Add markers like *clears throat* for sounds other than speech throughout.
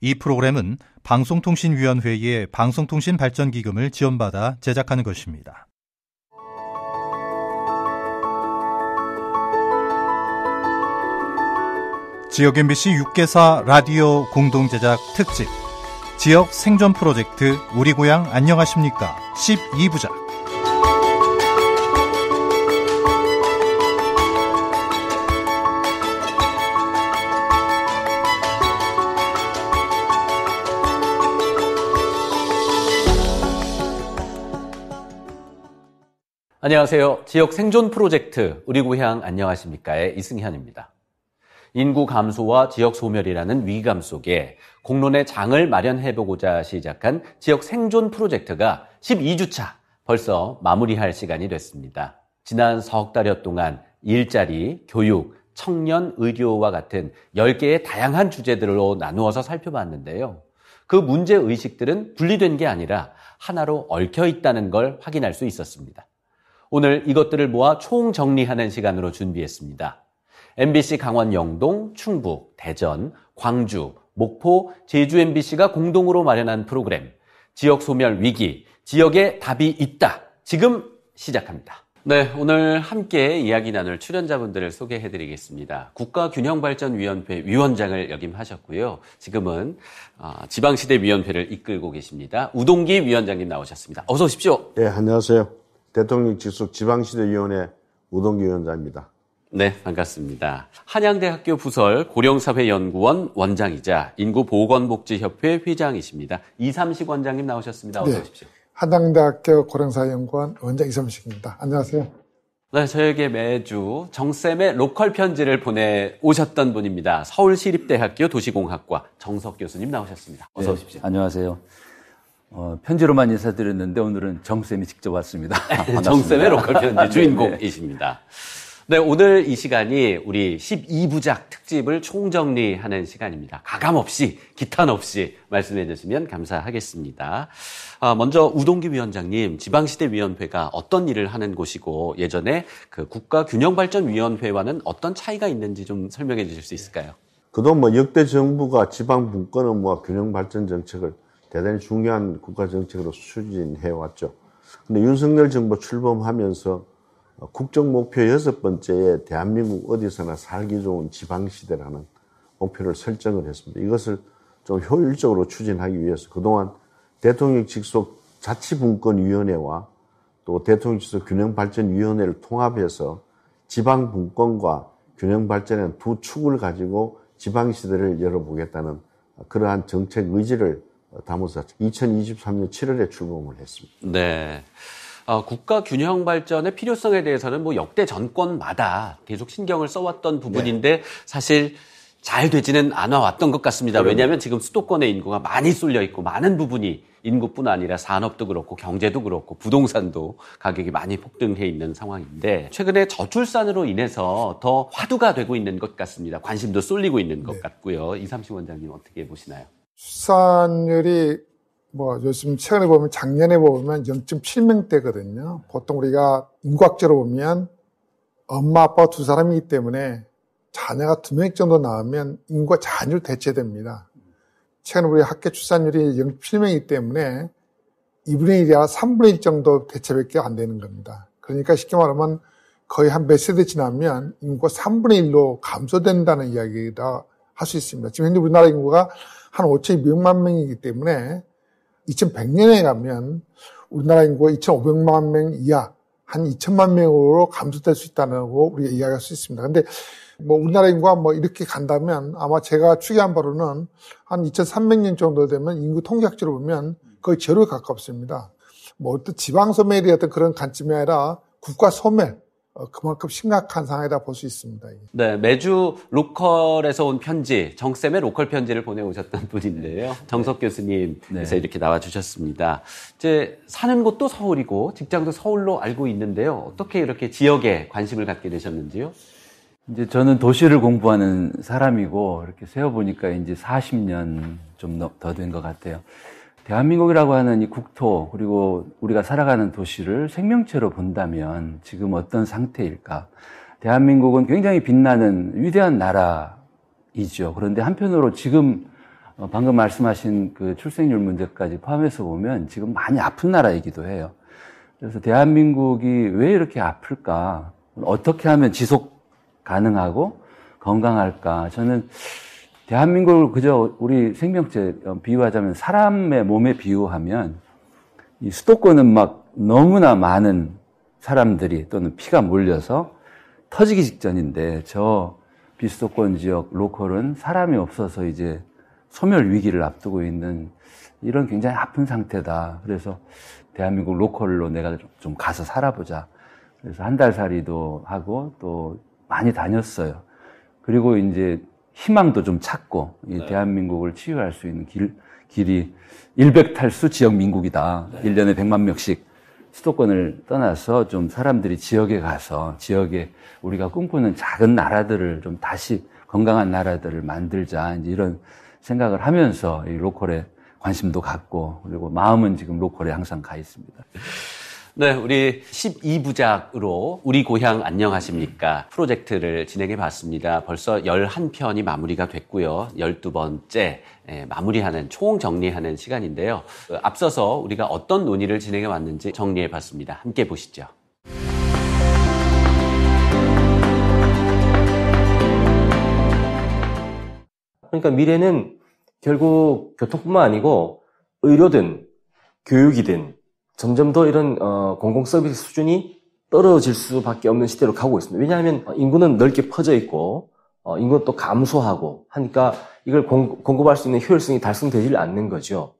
이 프로그램은 방송통신위원회의 방송통신발전기금을 지원받아 제작하는 것입니다. 지역 MBC 6개사 라디오 공동 제작 특집 지역 생존 프로젝트 우리 고향 안녕하십니까 12부작 안녕하세요. 지역 생존 프로젝트 우리 고향 안녕하십니까의 이승현입니다. 인구 감소와 지역 소멸이라는 위기감 속에 공론의 장을 마련해보고자 시작한 지역 생존 프로젝트가 12주차 벌써 마무리할 시간이 됐습니다. 지난 석 달여 동안 일자리, 교육, 청년, 의료와 같은 10개의 다양한 주제들로 나누어서 살펴봤는데요. 그 문제 의식들은 분리된 게 아니라 하나로 얽혀 있다는 걸 확인할 수 있었습니다. 오늘 이것들을 모아 총정리하는 시간으로 준비했습니다. MBC 강원 영동, 충북, 대전, 광주, 목포, 제주 MBC가 공동으로 마련한 프로그램 지역 소멸 위기, 지역에 답이 있다. 지금 시작합니다. 네, 오늘 함께 이야기 나눌 출연자분들을 소개해 드리겠습니다. 국가균형발전위원회 위원장을 역임하셨고요. 지금은 어, 지방시대위원회를 이끌고 계십니다. 우동기 위원장님 나오셨습니다. 어서 오십시오. 네, 안녕하세요. 대통령 직속 지방시대위원회 우동기 위원장입니다. 네, 반갑습니다. 한양대학교 부설 고령사회연구원 원장이자 인구보건복지협회 회장이십니다. 이삼식 원장님 나오셨습니다. 어서 네. 오십시오. 한양대학교 고령사회연구원 원장 이삼식입니다. 안녕하세요. 네, 저에게 매주 정쌤의 로컬 편지를 보내 오셨던 분입니다. 서울시립대학교 도시공학과 정석 교수님 나오셨습니다. 어서 네, 오십시오. 안녕하세요. 어, 편지로만 인사드렸는데 오늘은 정쌤이 직접 왔습니다. 네, 정쌤의 네. 로컬 편지 네. 주인공이십니다. 네, 오늘 이 시간이 우리 12부작 특집을 총정리하는 시간입니다. 가감 없이, 기탄 없이 말씀해 주시면 감사하겠습니다. 아, 먼저 우동기 위원장님, 지방시대위원회가 어떤 일을 하는 곳이고 예전에 그 국가균형발전위원회와는 어떤 차이가 있는지 좀 설명해 주실 수 있을까요? 그동안 뭐 역대 정부가 지방분권은 뭐 균형발전 정책을 대단히 중요한 국가 정책으로 추진해 왔죠. 근데 윤석열 정부 출범하면서 어, 국정 목표 여섯 번째에 대한민국 어디서나 살기 좋은 지방시대라는 목표를 설정을 했습니다. 이것을 좀 효율적으로 추진하기 위해서 그동안 대통령 직속 자치분권위원회와 또 대통령 직속 균형발전위원회를 통합해서 지방분권과 균형발전의 두 축을 가지고 지방시대를 열어보겠다는 어, 그러한 정책 의지를 다모사 2023년 7월에 출범을 했습니다. 네. 어, 국가 균형 발전의 필요성에 대해서는 뭐 역대 정권마다 계속 신경을 써왔던 네. 부분인데 네. 사실 잘 되지는 않아왔던 것 같습니다. 그러면. 왜냐하면 지금 수도권의 인구가 많이 쏠려 있고 많은 부분이 인구뿐 아니라 산업도 그렇고 경제도 그렇고 부동산도 가격이 많이 폭등해 있는 상황인데 최근에 저출산으로 인해서 더 화두가 되고 있는 것 같습니다. 관심도 쏠리고 있는 것 네. 같고요. 이삼식 원장님 어떻게 보시나요? 출산율이 뭐 요즘 최근에 보면 작년에 보면 0.7명대거든요. 보통 우리가 인과학적으로 보면 엄마 아빠 두 사람이기 때문에 자녀가 두 명 정도 나오면 인과 자녀로 대체됩니다. 최근 우리 학계 출산율이 0.7명이기 때문에 2분의 1이야 3분의 1 정도 대체밖에 안 되는 겁니다. 그러니까 쉽게 말하면 거의 한 몇 세대 지나면 인구가 3분의 1로 감소된다는 이야기다할 수 있습니다. 지금 현재 우리나라 인구가 한 5,200만 명이기 때문에 2100년에 가면 우리나라 인구가 2,500만 명 이하 한 2천만 명으로 감소될 수 있다는 거 우리가 이야기할 수 있습니다. 근데 뭐 우리나라 인구가 뭐 이렇게 간다면 아마 제가 추계한 바로는 한 2300년 정도 되면 인구 통계학적으로 보면 거의 제로에 가깝습니다. 뭐 어떤 지방 소멸이 어떤 그런 관점이 아니라 국가 소멸, 어, 그만큼 심각한 상황이다 볼 수 있습니다. 네, 매주 로컬에서 온 편지, 정쌤의 로컬 편지를 보내오셨던 *laughs* 분인데요. 정석 교수님에서 네. 네. 이렇게 나와주셨습니다. 이제 사는 곳도 서울이고 직장도 서울로 알고 있는데요. 어떻게 이렇게 지역에 관심을 갖게 되셨는지요? 이제 저는 도시를 공부하는 사람이고 이렇게 세어보니까 이제 40년 좀 더 된 것 같아요. 대한민국이라고 하는 이 국토 그리고 우리가 살아가는 도시를 생명체로 본다면 지금 어떤 상태일까? 대한민국은 굉장히 빛나는 위대한 나라이죠. 그런데 한편으로 지금 어, 방금 말씀하신 그 출생률 문제까지 포함해서 보면 지금 많이 아픈 나라이기도 해요. 그래서 대한민국이 왜 이렇게 아플까? 어떻게 하면 지속 가능하고 건강할까? 저는 대한민국을 그저 우리 생명체 어, 비유하자면 사람의 몸에 비유하면 이 수도권은 막 너무나 많은 사람들이 또는 피가 몰려서 터지기 직전인데 저 비수도권 지역 로컬은 사람이 없어서 이제 소멸 위기를 앞두고 있는 이런 굉장히 아픈 상태다. 그래서 대한민국 로컬로 내가 좀 가서 살아보자. 그래서 한 달 살이도 하고 또 많이 다녔어요. 그리고 이제 희망도 좀 찾고 이 네. 대한민국을 치유할 수 있는 길, 길이 일백탈수 지역 민국이다. 네. 1년에 100만 명씩 수도권을 떠나서 좀 사람들이 지역에 가서 지역에 우리가 꿈꾸는 작은 나라들을 좀 다시 건강한 나라들을 만들자 이제 이런 생각을 하면서 이 로컬에 관심도 갖고 그리고 마음은 지금 로컬에 항상 가 있습니다. 네, 우리 12부작으로 우리 고향 안녕하십니까 프로젝트를 진행해 봤습니다. 벌써 11편이 마무리가 됐고요. 12번째 예, 마무리하는 총 정리하는 시간인데요. 그 앞서서 우리가 어떤 논의를 진행해 왔는지 정리해 봤습니다. 함께 보시죠. 그러니까 미래는 결국 교통뿐만 아니고 의료든 교육이든 점점 더 이런 어, 공공 서비스 수준이 떨어질 수밖에 없는 시대로 가고 있습니다. 왜냐하면 어, 인구는 넓게 퍼져 있고 어, 인구는 또 감소하고 하니까 이걸 공, 급할수 있는 효율성이 달성되질 않는 거죠.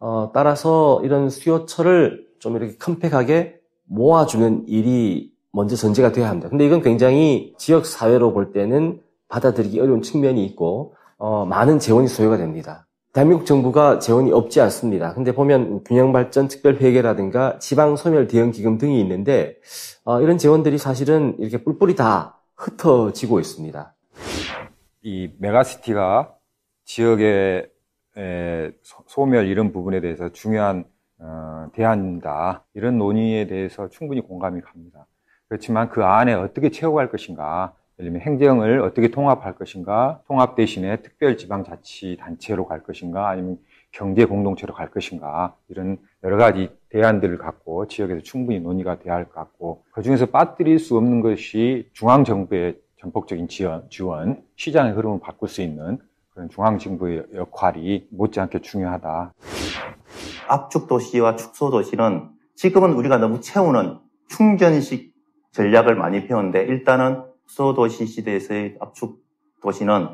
어, 따라서 이런 수요처를 좀 이렇게 컴팩하게 모아주는 일이 먼저 전제가 돼야 합니다. 근데 이건 굉장히 지역 사회로 볼 때는 받아들이기 어려운 측면이 있고 어, 많은 재원이 소요가 됩니다. 대한민국 정부가 재원이 없지 않습니다. 근데 보면 균형발전 특별회계라든가 지방소멸 대응기금 등이 있는데 어, 이런 재원들이 사실은 이렇게 뿔뿔이 다 흩어지고 있습니다. 이 메가시티가 지역의 에, 소멸 이런 부분에 대해서 중요한 어, 대안이다 이런 논의에 대해서 충분히 공감이 갑니다. 그렇지만 그 안에 어떻게 채워갈 것인가 예를 들면 행정을 어떻게 통합할 것인가, 통합 대신에 특별지방자치단체로 갈 것인가, 아니면 경제 공동체로 갈 것인가, 이런 여러 가지 대안들을 갖고 지역에서 충분히 논의가 돼야 할 것 같고, 그 중에서 빠뜨릴 수 없는 것이 중앙정부의 전폭적인 지원, 지원, 시장의 흐름을 바꿀 수 있는 그런 중앙정부의 역할이 못지않게 중요하다. 압축 도시와 축소 도시는 지금은 우리가 너무 채우는 충전식 전략을 많이 배웠는데 일단은 수도시 시대에서의 압축 도시는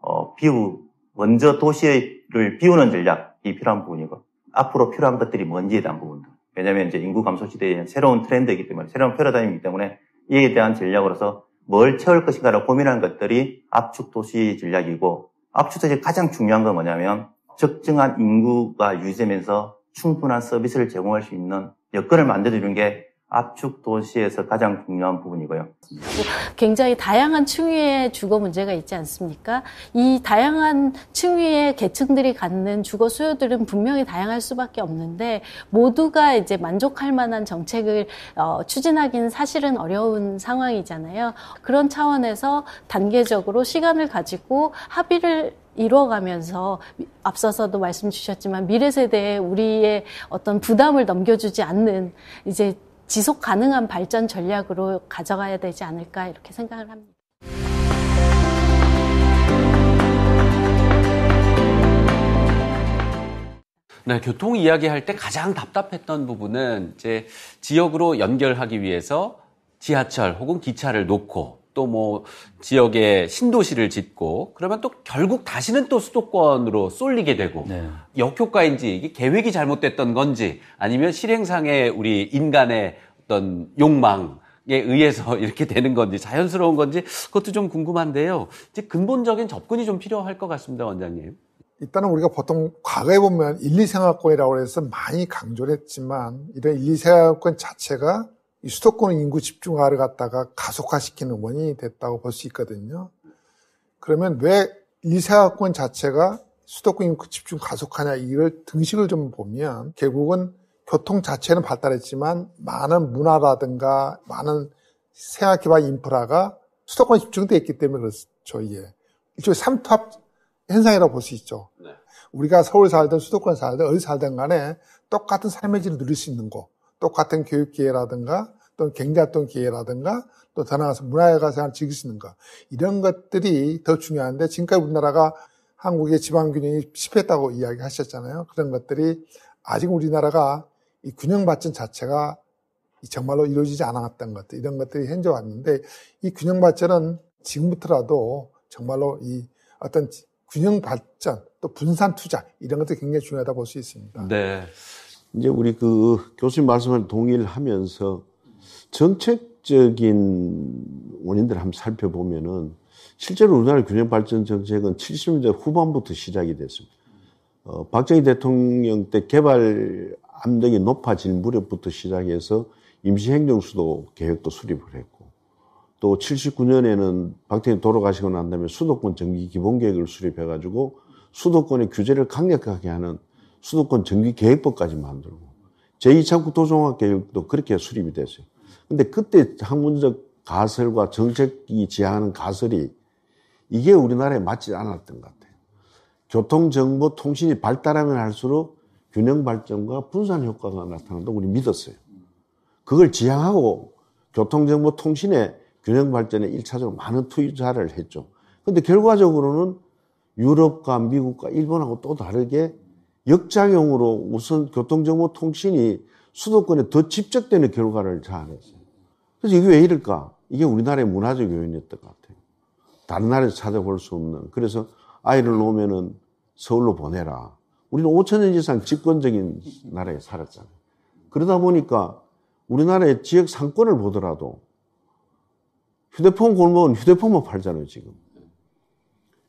어, 비우 먼저 도시를 비우는 전략이 필요한 부분이고 앞으로 필요한 것들이 뭔지에 대한 부분들. 왜냐하면 이제 인구 감소 시대에 새로운 트렌드이기 때문에 새로운 패러다임이기 때문에 이에 대한 전략으로서 뭘 채울 것인가를 고민하는 것들이 압축 도시 전략이고 압축 도시 가장 중요한 건 뭐냐면 적정한 인구가 유지되면서 충분한 서비스를 제공할 수 있는 여건을 만들어주는 게 압축 도시에서 가장 중요한 부분이고요. 굉장히 다양한 층위의 주거 문제가 있지 않습니까? 이 다양한 층위의 계층들이 갖는 주거 수요들은 분명히 다양할 수밖에 없는데 모두가 이제 만족할 만한 정책을 어, 추진하기는 사실은 어려운 상황이잖아요. 그런 차원에서 단계적으로 시간을 가지고 합의를 이뤄가면서 앞서서도 말씀 주셨지만 미래 세대에 우리의 어떤 부담을 넘겨주지 않는 이제 지속 가능한 발전 전략으로 가져가야 되지 않을까 이렇게 생각을 합니다. 네, 교통 이야기할 때 가장 답답했던 부분은 이제 지역으로 연결하기 위해서 지하철 혹은 기차를 놓고 또뭐 지역에 신도시를 짓고 그러면 또 결국 다시는 또 수도권으로 쏠리게 되고 네. 역효과인지 이게 계획이 잘못됐던 건지 아니면 실행상의 우리 인간의 어떤 욕망 에 의해서 *laughs* 이렇게 되는 건지 자연스러운 건지 그것도 좀 궁금한데요. 이제 근본적인 접근이 좀 필요할 것 같습니다, 원장님. 일단은 우리가 보통 과거에 보면 일리생활권이라고 해서 많이 강조를 했지만 이런 1, 2생활권 자체가 이 수도권 인구 집중화를 갖다가 가속화시키는 원인이 됐다고 볼 수 있거든요. 그러면 왜 이사학권 자체가 수도권 인구 집중 가속화냐 이걸 등식을 좀 보면 결국은 교통 자체는 발달했지만 많은 문화라든가 많은 생활 기반 인프라가 수도권 에집중되어 있기 때문에 그렇죠. 예. 일종의 삼투압 현상이라고 볼 수 있죠. 네. 우리가 서울 살든 수도권 살든 어디 살든 간에 똑같은 삶의 질을 누릴 수 있는 곳. 똑같은 교육 기회라든가 또는 경제활동 기회라든가 또 더 나아가서 문화에 가서 한 즐길 수 있는 것 이런 것들이 더 중요한데 지금까지 우리나라가 한국의 지방균형이 실패했다고 이야기하셨잖아요. 그런 것들이 아직 우리나라가 이 균형 발전 자체가 정말로 이루어지지 않았던 것들 이런 것들이 현재 왔는데 이 균형 발전은 지금부터라도 정말로 이 어떤 균형 발전 또 분산 투자 이런 것도 굉장히 중요하다 고볼 수 있습니다. 네. 이제 우리 그 교수님 말씀을 동의를하면서 정책적인 원인들 을 한번 살펴보면은 실제로 우리나라 균형 발전 정책은 70년대 후반부터 시작이 됐습니다. 어, 박정희 대통령 때 개발 암력이 높아진 무렵부터 시작해서 임시행정수도 계획도 수립을 했고 또 79년에는 박정희 돌아가시고 난 다음에 수도권 정기 기본 계획을 수립해가지고 수도권의 규제를 강력하게 하는 수도권 정기계획법까지 만들고 제2차 국토종합 계획도 그렇게 수립이 됐어요. 근데 그때 학문적 가설과 정책이 지향하는 가설이 이게 우리나라에 맞지 않았던 것 같아요. 교통, 정보, 통신이 발달하면 할수록 균형 발전과 분산 효과가 나타난다고 우리 믿었어요. 그걸 지향하고 교통, 정보, 통신의 균형 발전에 1차적으로 많은 투자를 했죠. 근데 결과적으로는 유럽과 미국과 일본하고 또 다르게 역작용으로 우선 교통정보통신이 수도권에 더 집적되는 결과를 자아냈어요. 그래서 이게 왜 이럴까? 이게 우리나라의 문화적 요인이었던 것 같아요. 다른 나라에서 찾아볼 수 없는. 그래서 아이를 놓으면은 서울로 보내라. 우리는 5천년 이상 집권적인 나라에 살았잖아요. 그러다 보니까 우리나라의 지역 상권을 보더라도 휴대폰 골목은 휴대폰만 팔잖아요, 지금.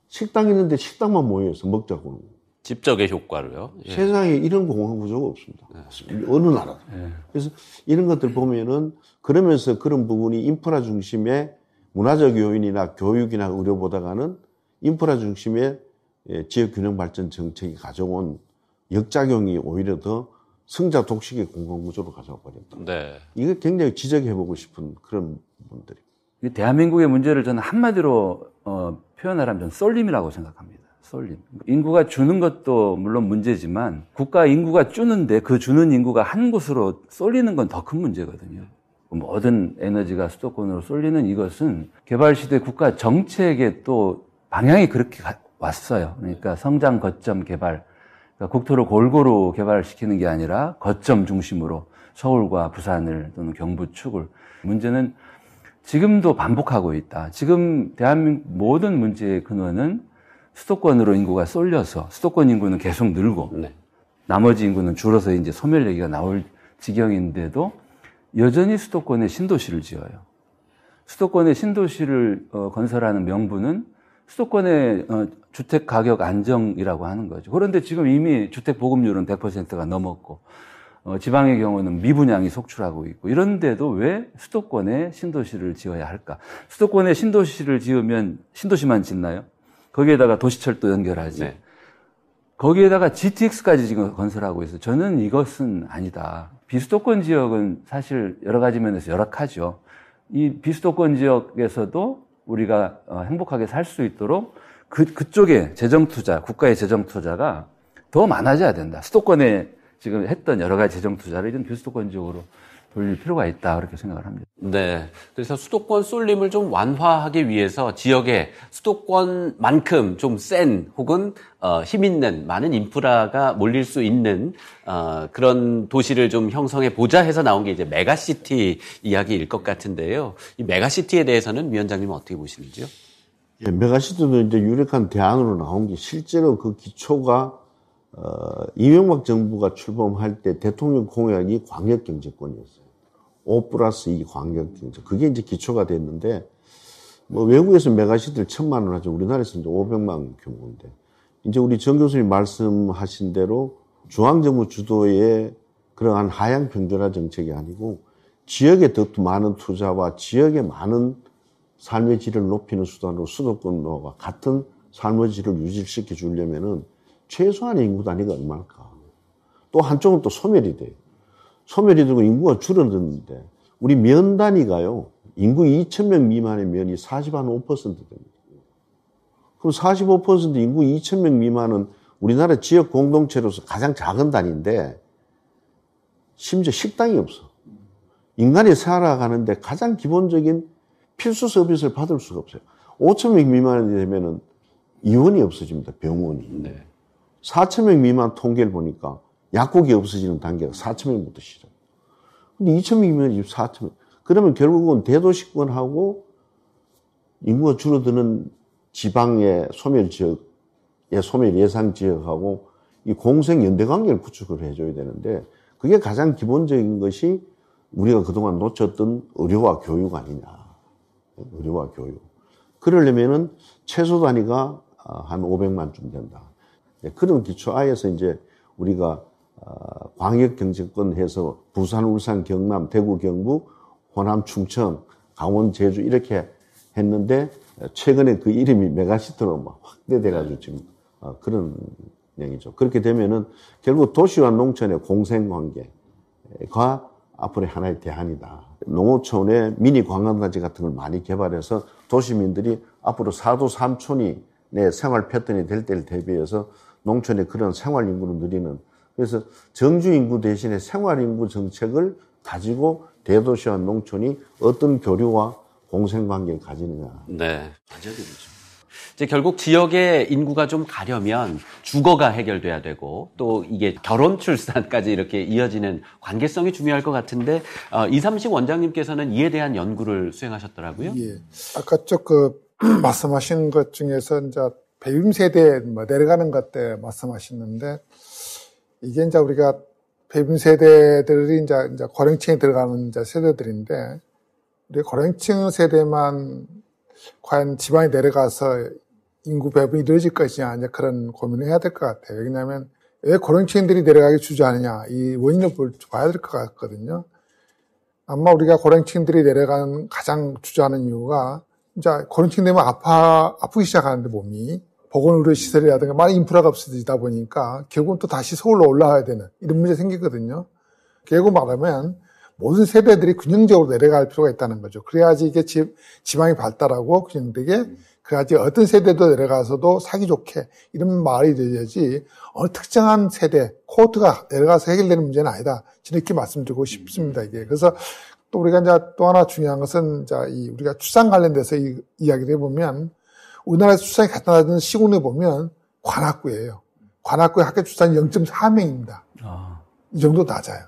식당 있는데 식당만 모여서 먹자고 하는 집적의 효과로요. 예. 세상에 이런 공항 구조가 없습니다. 네. 어느 나라도. 네. 그래서 이런 것들 보면은 그러면서 그런 부분이 인프라 중심의 문화적 요인이나 교육이나 의료보다가는 인프라 중심의 예, 지역 균형 발전 정책이 가져온 역작용이 오히려 더 승자 독식의 공공 구조로 가져와 버렸다. 네. 이거 굉장히 지적해 보고 싶은 그런 분들이 대한민국의 문제를 저는 한마디로 어, 표현하라면 저는 썰림이라고 생각합니다. 쏠림. 인구가 주는 것도 물론 문제지만 국가 인구가 주는데 그 주는 인구가 한 곳으로 쏠리는 건 더 큰 문제거든요. 모든 에너지가 수도권으로 쏠리는 이것은 개발시대 국가 정책의 또 방향이 그렇게 왔어요. 그러니까 성장 거점 개발. 그러니까 국토를 골고루 개발시키는 게 아니라 거점 중심으로 서울과 부산을 또는 경부 축을. 문제는 지금도 반복하고 있다. 지금 대한민국 모든 문제의 근원은 수도권으로 인구가 쏠려서 수도권 인구는 계속 늘고 네. 나머지 인구는 줄어서 이제 소멸 얘기가 나올 지경인데도 여전히 수도권에 신도시를 지어요. 수도권에 신도시를 어, 건설하는 명분은 수도권의 어, 주택 가격 안정이라고 하는 거죠. 그런데 지금 이미 주택 보급률은 100%가 넘었고 어, 지방의 경우는 미분양이 속출하고 있고 이런데도 왜 수도권에 신도시를 지어야 할까? 수도권에 신도시를 지으면 신도시만 짓나요? 거기에다가 도시철도 연결하지. 네. 거기에다가 GTX까지 지금 건설하고 있어. 저는 이것은 아니다. 비수도권 지역은 사실 여러 가지 면에서 열악하죠. 이 비수도권 지역에서도 우리가 어, 행복하게 살 수 있도록 그, 그쪽에 재정 투자, 국가의 재정 투자가 더 많아져야 된다. 수도권에 지금 했던 여러 가지 재정 투자를 이제 비수도권 지역으로 돌릴 필요가 있다 그렇게 생각을 합니다. 네. 그래서 수도권 쏠림을 좀 완화하기 위해서 지역에 수도권만큼 좀 센 혹은 어, 힘 있는 많은 인프라가 몰릴 수 있는 어, 그런 도시를 좀 형성해 보자 해서 나온 게 이제 메가시티 이야기일 것 같은데요. 이 메가시티에 대해서는 위원장님 은 어떻게 보시는지요? 예, 메가시티도 이제 유력한 대안으로 나온 게 실제로 그 기초가 어, 이명박 정부가 출범할 때 대통령 공약이 광역경제권이었어요. 5 플러스 2 광역경제. 그게 이제 기초가 됐는데, 뭐 외국에서 메가시티를 천만 원 하죠. 우리나라에서 이 500만 원 규모인데. 이제 우리 정 교수님 말씀하신 대로 중앙정부 주도의 그러한 하향 평준화 정책이 아니고 지역에 더 많은 투자와 지역에 많은 삶의 질을 높이는 수단으로 수도권과 같은 삶의 질을 유지시켜 주려면은 최소한의 인구 단위가 얼마일까? 또 한쪽은 또 소멸이 돼. 소멸이 되고 인구가 줄어드는데 우리 면 단위가요. 인구 2천명 미만의 면이 45% 됩니다. 그럼 45% 인구 2천명 미만은 우리나라 지역 공동체로서 가장 작은 단위인데 심지어 식당이 없어. 인간이 살아가는데 가장 기본적인 필수 서비스를 받을 수가 없어요. 5천명 미만이 되면은 이원이 없어집니다. 병원이. 네. 4천명 미만 통계를 보니까 약국이 없어지는 단계가 4천명부터 시작. 근데 2천명이면 지금 4천명 그러면 결국은 대도시권하고 인구가 줄어드는 지방의 소멸 지역의 소멸 예상 지역하고 이 공생 연대 관계를 구축을 해줘야 되는데 그게 가장 기본적인 것이 우리가 그동안 놓쳤던 의료와 교육 아니냐. 의료와 교육. 그러려면은 최소 단위가 한 500만쯤 된다. 예, 그런 기초 하에서 이제 우리가 아, 광역 경제권 해서 부산, 울산, 경남, 대구, 경북, 호남, 충청, 강원, 제주 이렇게 했는데 최근에 그 이름이 메가시트로 확대돼가지고 지금 아, 그런 양이죠. 그렇게 되면은 결국 도시와 농촌의 공생관계가 앞으로의 하나의 대안이다. 농어촌에 미니 관광단지 같은 걸 많이 개발해서 도시민들이 앞으로 사도 삼촌이 내 생활 패턴이 될 때를 대비해서 농촌의 그런 생활 인구를 늘리는 그래서 정주 인구 대신에 생활 인구 정책을 가지고 대도시와 농촌이 어떤 교류와 공생 관계를 가지느냐. 네. 반자들이죠. 이제 결국 지역의 인구가 좀 가려면 주거가 해결돼야 되고 또 이게 결혼 출산까지 이렇게 이어지는 관계성이 중요할 것 같은데 어, 이삼식 원장님께서는 이에 대한 연구를 수행하셨더라고요. 예. 아까 쪽그 *clears throat* 말씀하신 것 중에서 이제 배움 세대 뭐 내려가는 것 때 말씀하셨는데 이게 이제 우리가 배움 세대들이 이제 이제 고령층에 들어가는 이제 세대들인데 우리 고령층 세대만 과연 지방에 내려가서 인구 배분이 이루어질 것이냐 이제 그런 고민을 해야 될 것 같아요. 왜냐하면 왜 고령층들이 내려가기 주저하느냐 이 원인을 봐야 될 것 같거든요. 아마 우리가 고령층들이 내려가는 가장 주저하는 이유가 이제 고령층 되면 아파 아프기 시작하는데 몸이 보건의료 시설이라든가 많은 인프라가 없어지다 보니까 결국은 또 다시 서울로 올라와야 되는 이런 문제 생기거든요. 결국 말하면 모든 세대들이 균형적으로 내려갈 필요가 있다는 거죠. 그래야지 이게 지, 지방이 발달하고 균형되게 그래야지 어떤 세대도 내려가서도 사기좋게 이런 말이 되야지 어느 특정한 세대 코트가 내려가서 해결되는 문제는 아니다. 이렇게 말씀드리고 싶습니다. 이게 그래서 또 우리가 이제 또 하나 중요한 것은 자, 이 우리가 출산 관련돼서 이, 이야기를 해보면 우리나라 출산이 갖다 놔는 시군에 보면 관악구예요. 관악구의 학교 출산이 0.4명입니다. 아. 이 정도 낮아요.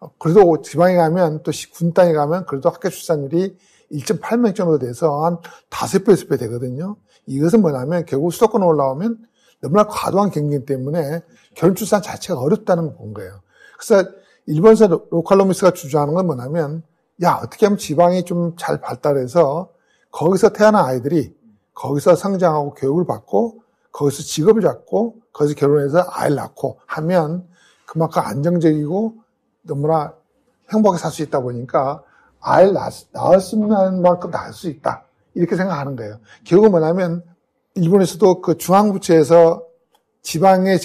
어, 그래도 지방에 가면 또군 땅에 가면 그래도 학교 출산율이 1.8명 정도 돼서 한 5배, 6배 되거든요. 이것은 뭐냐면 결국 수도권에 올라오면 너무나 과도한 경쟁 때문에 결출산 혼 자체가 어렵다는 걸본 거예요. 그래서 일본에서 로컬로미스가 주장하는 건 뭐냐면 야, 어떻게 하면 지방이 좀 잘 발달해서 거기서 태어난 아이들이 거기서 성장하고 교육을 받고 거기서 직업을 잡고 거기서 결혼해서 아이를 낳고 하면 그만큼 안정적이고 너무나 행복하게 살 수 있다 보니까 아이를 낳았, 낳았으면 하는 만큼 낳을 수 있다. 이렇게 생각하는 거예요. 결국은 뭐냐면 일본에서도 그중앙부처에서 지방의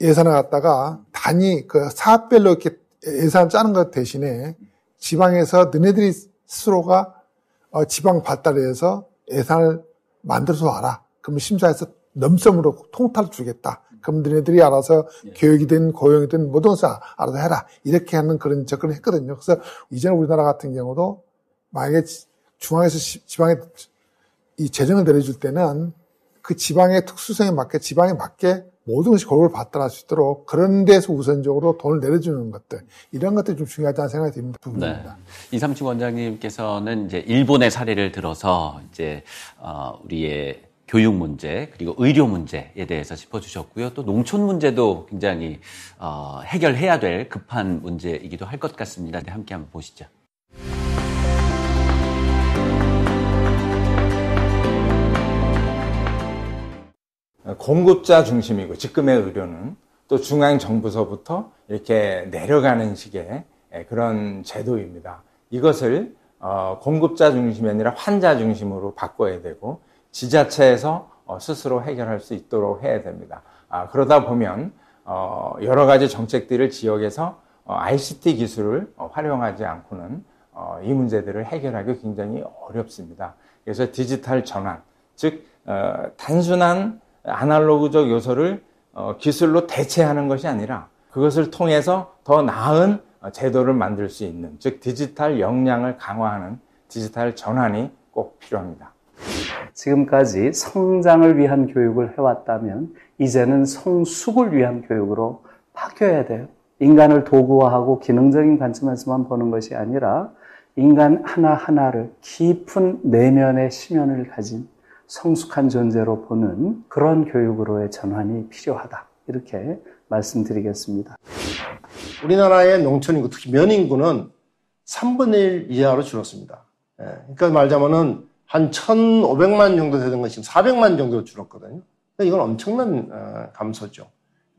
예산을 갖다가 단위 그 사업별로 이렇게 예산 짜는 것 대신에 지방에서 너네들이 스스로가 어, 지방 발달해서 예산을 만들어서 와라. 그러면 심사에서 넘섬으로 통탈 주겠다. 그럼 너희들이 알아서 예. 교육이든 고용이든 모든 것을 알아서 해라. 이렇게 하는 그런 접근을 했거든요. 그래서 이제 우리나라 같은 경우도 만약에 중앙에서 지방에 이 재정을 내려줄 때는 그 지방의 특수성에 맞게 지방에 맞게 모든 것이 골고루 받달할 수 있도록 그런 데서 우선적으로 돈을 내려주는 것들 이런 것들이 좀 중요하다는 생각이 듭니다. 부분입니다. 네. 이삼축 원장님께서는 이제 일본의 사례를 들어서 이제 어, 우리의 교육 문제 그리고 의료 문제에 대해서 짚어주셨고요. 또 농촌 문제도 굉장히 어, 해결해야 될 급한 문제이기도 할 것 같습니다. 네, 함께 한번 보시죠. 공급자 중심이고 지금의 의료는 또 중앙 정부서부터 이렇게 내려가는 식의 예, 그런 제도입니다. 이것을 어, 공급자 중심이 아니라 환자 중심으로 바꿔야 되고 지자체에서 어, 스스로 해결할 수 있도록 해야 됩니다. 아, 그러다 보면 어, 여러 가지 정책들을 지역에서 ICT 기술을 활용하지 않고는 이 문제들을 해결하기 굉장히 어렵습니다. 그래서 디지털 전환, 즉 단순한 아날로그적 요소를 어, 기술로 대체하는 것이 아니라 그것을 통해서 더 나은 어, 제도를 만들 수 있는 즉 디지털 역량을 강화하는 디지털 전환이 꼭 필요합니다. 지금까지 성장을 위한 교육을 해왔다면 이제는 성숙을 위한 교육으로 바뀌어야 돼요. 인간을 도구화하고 기능적인 관점에서만 보는 것이 아니라 인간 하나하나를 깊은 내면의 심연을 가진 성숙한 존재로 보는 그런 교육으로의 전환이 필요하다. 이렇게 말씀드리겠습니다. 우리나라의 농촌 인구, 특히 면 인구는 3분의 1 이하로 줄었습니다. 예, 그러니까 말하자면은 한 1,500만 정도 되던 것이 지금 400만 정도로 줄었거든요. 그러니까 이건 엄청난 어, 감소죠.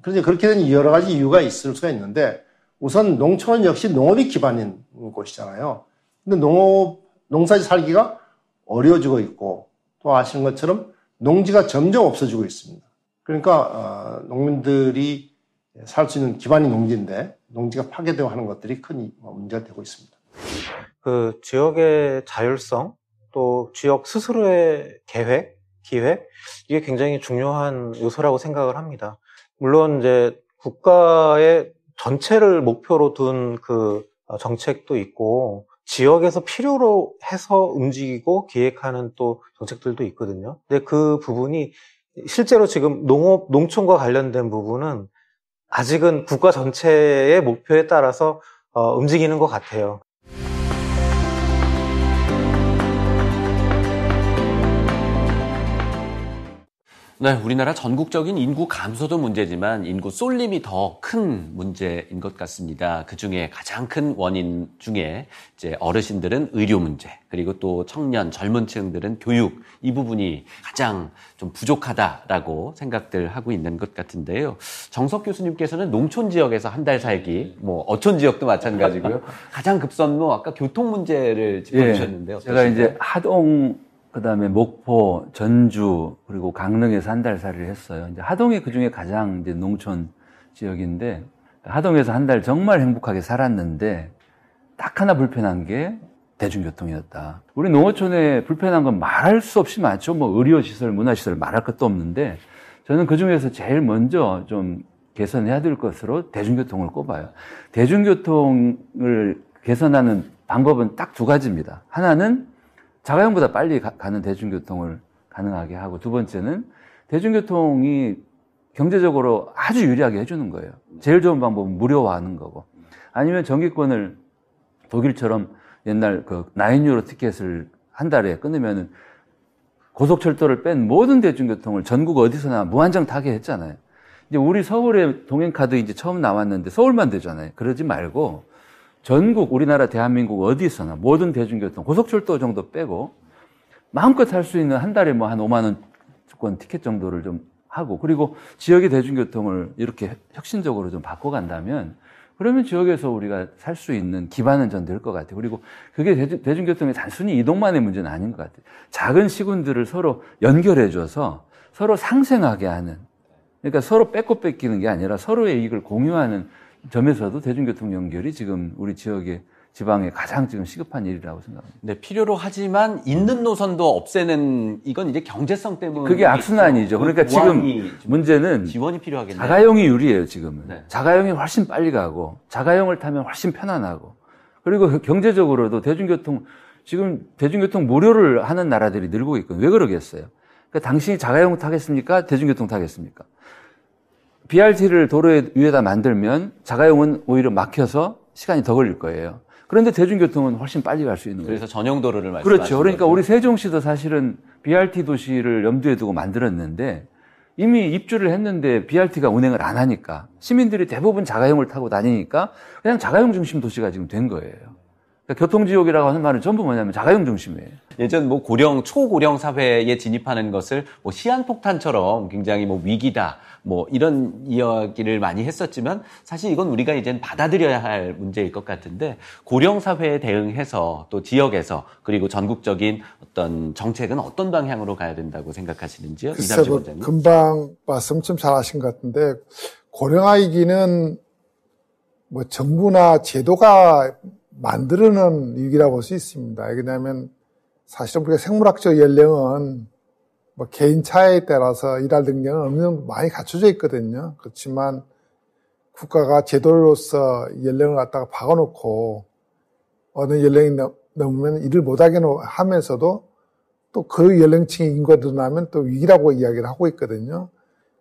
그런데 그렇게 된 여러 가지 이유가 있을 수가 있는데 우선 농촌 은 역시 농업이 기반인 곳이잖아요. 근데 농업, 농사지 살기가 어려워지고 있고 또 아시는 것처럼 농지가 점점 없어지고 있습니다. 그러니까 어, 농민들이 살 수 있는 기반이 농지인데 농지가 파괴되고 하는 것들이 큰 어, 문제가 되고 있습니다. 그 지역의 자율성 또 지역 스스로의 계획, 기획 이게 굉장히 중요한 요소라고 생각을 합니다. 물론 이제 국가의 전체를 목표로 둔그 어, 정책도 있고 지역에서 필요로 해서 움직이고 기획하는 또 정책들도 있거든요. 근데 그 부분이 실제로 지금 농업, 농촌과 관련된 부분은 아직은 국가 전체의 목표에 따라서 어, 움직이는 것 같아요. 네, 우리나라 전국적인 인구 감소도 문제지만 인구 쏠림이 더 큰 문제인 것 같습니다. 그 중에 가장 큰 원인 중에 이제 어르신들은 의료 문제, 그리고 또 청년, 젊은 층들은 교육, 이 부분이 가장 좀 부족하다라고 생각들 하고 있는 것 같은데요. 정석 교수님께서는 농촌 지역에서 한 달 살기, 뭐 어촌 지역도 마찬가지고요. 가장 급선무 아까 교통 문제를 예, 짚어주셨는데요. 제가 이제 하동 그 다음에 목포, 전주, 그리고 강릉에서 한 달 살이를 했어요. 이제 하동이 그 중에 가장 이제 농촌 지역인데, 하동에서 한 달 정말 행복하게 살았는데, 딱 하나 불편한 게 대중교통이었다. 우리 농어촌에 불편한 건 말할 수 없이 많죠. 뭐 의료시설, 문화시설 말할 것도 없는데, 저는 그 중에서 제일 먼저 좀 개선해야 될 것으로 대중교통을 꼽아요. 대중교통을 개선하는 방법은 딱 두 가지입니다. 하나는 자가용보다 빨리 가, 는 대중교통을 가능하게 하고 두 번째는 대중교통이 경제적으로 아주 유리하게 해주는 거예요. 제일 좋은 방법은 무료화하는 거고 아니면 정기권을 독일처럼 옛날 그인유로 티켓을 한 달에 끊으면은 고속철도를 뺀 모든 대중교통을 전국 어디서나 무한정 타게 했잖아요. 이제 우리 서울에 동행카드 이제 처음 나왔는데 서울만 되잖아요. 그러지 말고 전국 우리나라 대한민국 어디서나 모든 대중교통 고속철도 정도 빼고 마음껏 할수 있는 한 달에 뭐 한 5만 원권 티켓 정도를 좀 하고 그리고 지역의 대중교통을 이렇게 혁신적으로 좀 바꿔간다면 그러면 지역에서 우리가 살 수 있는 기반은 전 될 것 같아요. 그리고 그게 대중, 교통의 단순히 이동만의 문제는 아닌 것 같아요. 작은 시군들을 서로 연결해줘서 서로 상생하게 하는 그러니까 서로 뺏고 뺏기는 게 아니라 서로의 이익을 공유하는 점에서도 대중교통 연결이 지금 우리 지역의 지방에 가장 지금 시급한 일이라고 생각합니다. 네, 필요로 하지만 있는 노선도 없애는 이건 이제 경제성 때문에 그게 악순환이죠. 그렇죠. 그러니까 그 지금 문제는 지원이 필요하겠네요. 자가용이 유리해요, 지금은. 네. 자가용이 훨씬 빨리 가고 자가용을 타면 훨씬 편안하고 그리고 경제적으로도 대중교통 지금 대중교통 무료를 하는 나라들이 늘고 있거든요. 왜 그러겠어요? 그러니까 당신이 자가용 타겠습니까? 대중교통 타겠습니까? BRT를 도로 위에다 만들면 자가용은 오히려 막혀서 시간이 더 걸릴 거예요. 그런데 대중교통은 훨씬 빨리 갈 수 있는 거예요. 그래서 전용 도로를 말씀하 그렇죠. 그러니까 거죠. 우리 세종시도 사실은 BRT 도시를 염두에 두고 만들었는데 이미 입주를 했는데 BRT가 운행을 안 하니까 시민들이 대부분 자가용을 타고 다니니까 그냥 자가용 중심 도시가 지금 된 거예요. 그러니까 교통지옥이라고 하는 말은 전부 뭐냐면 자가용 중심이에요. 예전 뭐 고령 초고령 사회에 진입하는 것을 뭐 시한폭탄처럼 굉장히 뭐 위기다 뭐 이런 이야기를 많이 했었지만 사실 이건 우리가 이젠 받아들여야 할 문제일 것 같은데 고령 사회에 대응해서 또 지역에서 그리고 전국적인 어떤 정책은 어떤 방향으로 가야 된다고 생각하시는지요? 글쎄, 그 금방 말씀 좀 잘하신 것 같은데 고령화 위기는 뭐 정부나 제도가 만들어낸 위기라고 볼 수 있습니다. 왜냐하면 사실은 우리가 생물학적 연령은 뭐 개인 차에 따라서 일할 능력은 어느 정도 많이 갖춰져 있거든요. 그렇지만 국가가 제도로서 연령을 갖다가 박아놓고 어느 연령이 넘으면 일을 못하게 하면서도 또 그 연령층의 인구가 늘어나면 또 위기라고 이야기를 하고 있거든요.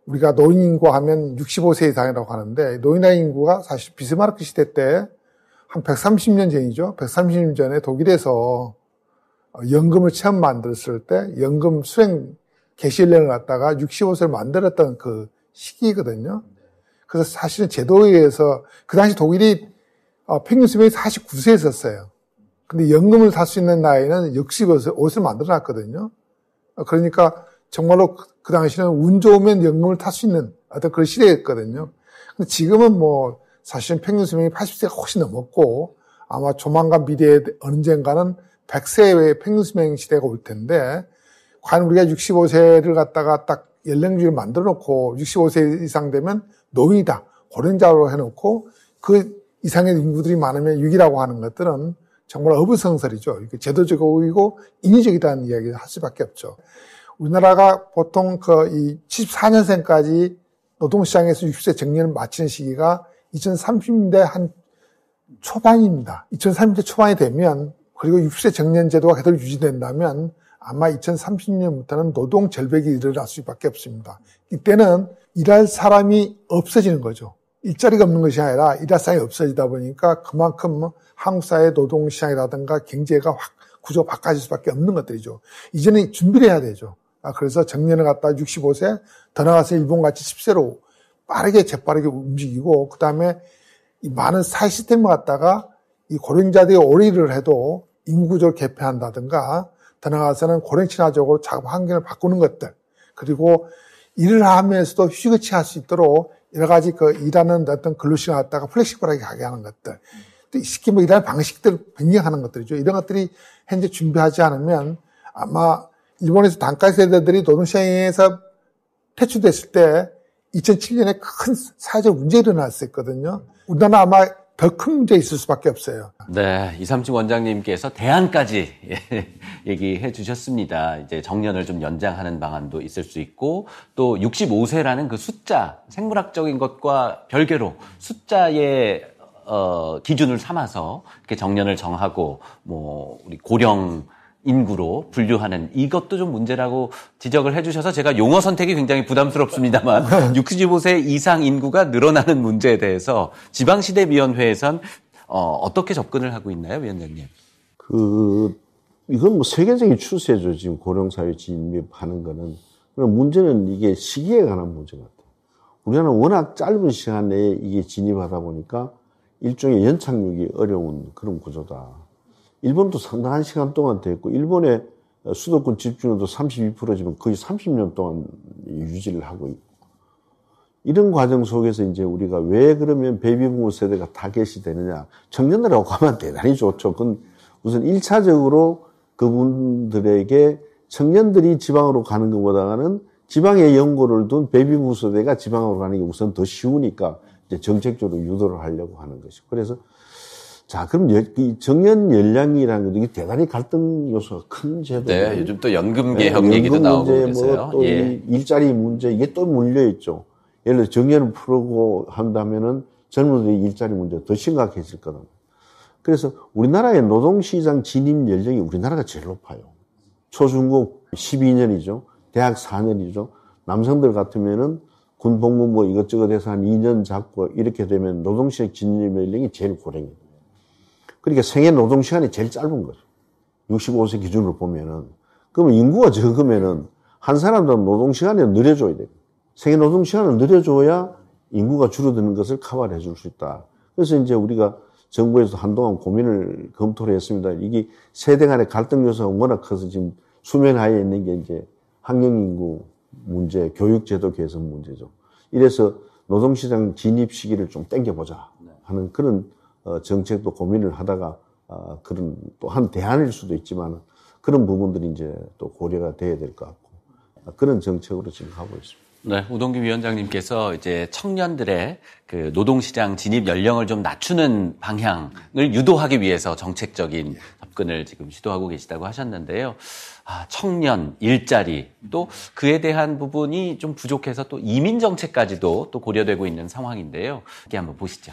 우리가 노인 인구 하면 65세 이상이라고 하는데 노인의 인구가 사실 비스마르크 시대 때한 130년 전이죠. 130년 전에 독일에서 어, 연금을 처음 만들었을 때 연금 수행 개시일을 갖다가 65세를 만들었던 그 시기거든요. 그래서 사실은 제도에 의해서 그 당시 독일이 어, 평균 수명이 4 9세였었어요 근데 연금을 탈 수 있는 나이는 65세를 만들어 놨거든요. 어, 그러니까 정말로 그, 그 당시는 운 좋으면 연금을 탈 수 있는 어떤 그런 시대였거든요. 근데 지금은 뭐 사실은 평균 수명이 80세가 훨씬 넘었고 아마 조만간 미래에 언젠가는 100세의 평균 수명 시대가 올 텐데 과연 우리가 65세를 갖다가 딱 연령주의를 만들어 놓고 65세 이상 되면 노인이다 고령자로 해놓고 그 이상의 인구들이 많으면 6이라고 하는 것들은 정말 어부성설이죠. 이게 제도적이고 인위적이라는 이야기를 할 수밖에 없죠. 우리나라가 보통 그 이 74년생까지 노동시장에서 60세 정년을 마치는 시기가 2030년대 한 초반입니다. 2030년대 초반이 되면 그리고 60세 정년제도가 계속 유지된다면 아마 2030년부터는 노동 절벽이 일어날 수밖에 없습니다. 이때는 일할 사람이 없어지는 거죠. 일자리가 없는 것이 아니라 일할 사람이 없어지다 보니까 그만큼 한국 사회 노동 시장이라든가 경제가 확 구조 바꿔질 수밖에 없는 것들이죠. 이제는 준비를 해야 되죠. 아, 그래서 정년을 갖다 65세, 더 나가서 일본같이 10세로 빠르게 재빠르게 움직이고 그 다음에 이 많은 사회 시스템을 갖다가 이 고령자들이 오리를 해도 인구적으로 개편한다든가 더 나아가서는 고령 친화적으로 작업 환경을 바꾸는 것들 그리고 일을 하면서도 휴식을 취할 수 있도록 여러 가지 그 일하는 어떤 근로시간 갖다가 플렉시블하게 가게 하는 것들 또 쉽게 뭐 일하는 방식들을 변경하는 것들이죠 이런 것들이 현재 준비하지 않으면 아마 일본에서 단가 세대들이 노동시장에서 퇴출됐을 때 2007년에 큰 사회적 문제 일어났었거든요. 우리나라 아마 더 큰 문제 있을 수밖에 없어요. 네, 이삼층 원장님께서 대안까지 *laughs* 얘기해 주셨습니다. 이제 정년을 좀 연장하는 방안도 있을 수 있고 또 65세라는 그 숫자 생물학적인 것과 별개로 숫자의 어, 기준을 삼아서 이렇게 정년을 정하고 뭐 우리 고령 인구로 분류하는 이것도 좀 문제라고 지적을 해주셔서 제가 용어 선택이 굉장히 부담스럽습니다만 65세 *laughs* 이상 인구가 늘어나는 문제에 대해서 지방시대위원회에선 어, 떻게 접근을 하고 있나요, 위원장님? 그 이건 뭐 세계적인 추세죠. 지금 고령사회 진입하는 거는. 그럼 문제는 이게 시기에 관한 문제 같아요. 우리나라는 워낙 짧은 시간 내에 이게 진입하다 보니까 일종의 연착륙이 어려운 그런 구조다. 일본도 상당한 시간 동안 됐고 일본의 수도권 집중도 32%지만 거의 30년 동안 유지를 하고 있고 이런 과정 속에서 이제 우리가 왜 그러면 베이비부모 세대가 타겟이 되느냐 청년들하고 가면 대단히 좋죠. 그건 우선 1차적으로 그분들에게 청년들이 지방으로 가는 것보다는 지방에 연고를 둔 베이비부모 세대가 지방으로 가는 게 우선 더 쉬우니까 이제 정책적으로 유도를 하려고 하는 것이고 그래서 자, 그럼 정년 연량이라는 것도 대단히 갈등 요소가 큰 제도예요. 네, 요즘 또 연금 계혁 네, 얘기도 뭐 나오고 계세요. 뭐 예. 일자리 문제 이게 또 물려 있죠. 예를 들어 정년을 풀고 한다면은 젊은이들이 일자리 문제가 더 심각해질 거다. 그래서 우리나라의 노동시장 진입 연령이 우리나라가 제일 높아요. 초중고 12년이죠. 대학 4년이죠. 남성들 같으면은 군복무 뭐 이것저것 해서 한 2년 잡고 이렇게 되면 노동시장 진입 연령이 제일 고령이에요. 그러니까 생애 노동 시간이 제일 짧은 거죠. 65세 기준으로 보면은. 그러면 인구가 적으면은 한 사람도 노동 시간을 늘려줘야 돼요. 생애 노동 시간을 늘려줘야 인구가 줄어드는 것을 커버 해줄 수 있다. 그래서 이제 우리가 정부에서 한동안 고민을 검토를 했습니다. 이게 세대 간의 갈등 요소가 워낙 커서 지금 수면 하에 있는 게 이제 학령 인구 문제, 교육제도 개선 문제죠. 이래서 노동시장 진입 시기를 좀 땡겨보자 네. 하는 그런 어, 정책도 고민을 하다가 아, 그런 또 한 대안일 수도 있지만 그런 부분들이 이제 또 고려가 돼야 될 것 같고 아, 그런 정책으로 지금 하고 있습니다. 네, 우동기 위원장님께서 이제 청년들의 그 노동시장 진입 연령을 좀 낮추는 방향을 유도하기 위해서 정책적인 접근을 지금 시도하고 계시다고 하셨는데요. 아, 청년, 일자리, 또 그에 대한 부분이 좀 부족해서 또 이민 정책까지도 또 고려되고 있는 상황인데요. 이게 한번 보시죠.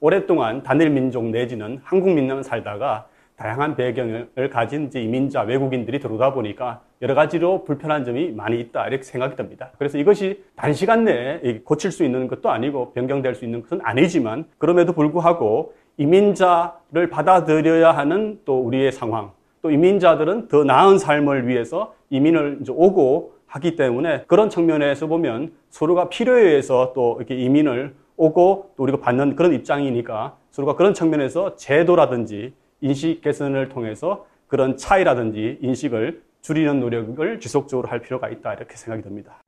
오랫동안 단일 민족 내지는 한국 민만 살다가 다양한 배경을 가진 이민자 외국인들이 들어오다 보니까 여러 가지로 불편한 점이 많이 있다 이렇게 생각이 듭니다. 그래서 이것이 단시간 내에 고칠 수 있는 것도 아니고 변경될 수 있는 것은 아니지만 그럼에도 불구하고 이민자를 받아들여야 하는 또 우리의 상황 또 이민자들은 더 나은 삶을 위해서 이민을 이제 오고 하기 때문에 그런 측면에서 보면 서로가 필요에 의해서 또 이렇게 이민을 오고 또 우리가 받는 그런 입장이니까 서로가 그런 측면에서 제도라든지 인식 개선을 통해서 그런 차이라든지 인식을 줄이는 노력을 지속적으로 할 필요가 있다 이렇게 생각이 듭니다.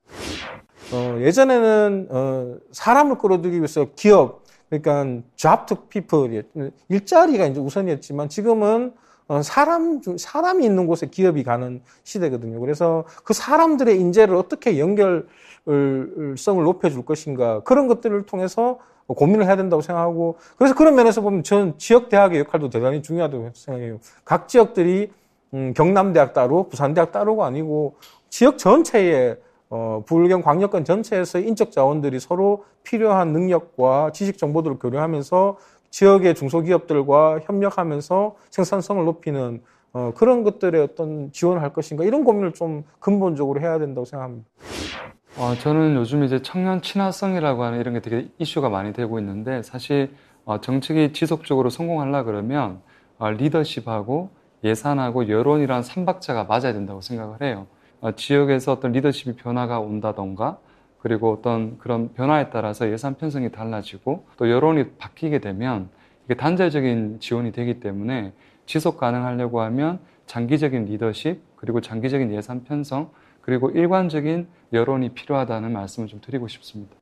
어, 예전에는 어, 사람을 끌어들이기 위해서 기업 그러니까 job to people 예, 일자리가 이제 우선이었지만 지금은 어, 사람 사람이 있는 곳에 기업이 가는 시대거든요. 그래서 그 사람들의 인재를 어떻게 연결 성을 높여줄 것인가 그런 것들을 통해서 고민을 해야 된다고 생각하고 그래서 그런 면에서 보면 전 지역 대학의 역할도 대단히 중요하다고 생각해요. 각 지역들이 음, 경남대학 따로 부산대학 따로가 아니고 지역 전체에 어, 불경 광역권 전체에서 인적 자원들이 서로 필요한 능력과 지식 정보들을 교류하면서 지역의 중소기업들과 협력하면서 생산성을 높이는 어, 그런 것들에 어떤 지원할 것인가 이런 고민을 좀 근본적으로 해야 된다고 생각합니다. 어, 저는 요즘 이제 청년 친화성이라고 하는 이런 게 되게 이슈가 많이 되고 있는데 사실 어, 정책이 지속적으로 성공하려 그러면 어, 리더십하고 예산하고 여론이란 삼박자가 맞아야 된다고 생각을 해요. 어, 지역에서 어떤 리더십이 변화가 온다던가 그리고 어떤 그런 변화에 따라서 예산 편성이 달라지고 또 여론이 바뀌게 되면 이게 단절적인 지원이 되기 때문에 지속 가능하려고 하면 장기적인 리더십 그리고 장기적인 예산 편성 그리고 일관적인 여론이 필요하다는 말씀을 좀 드리고 싶습니다.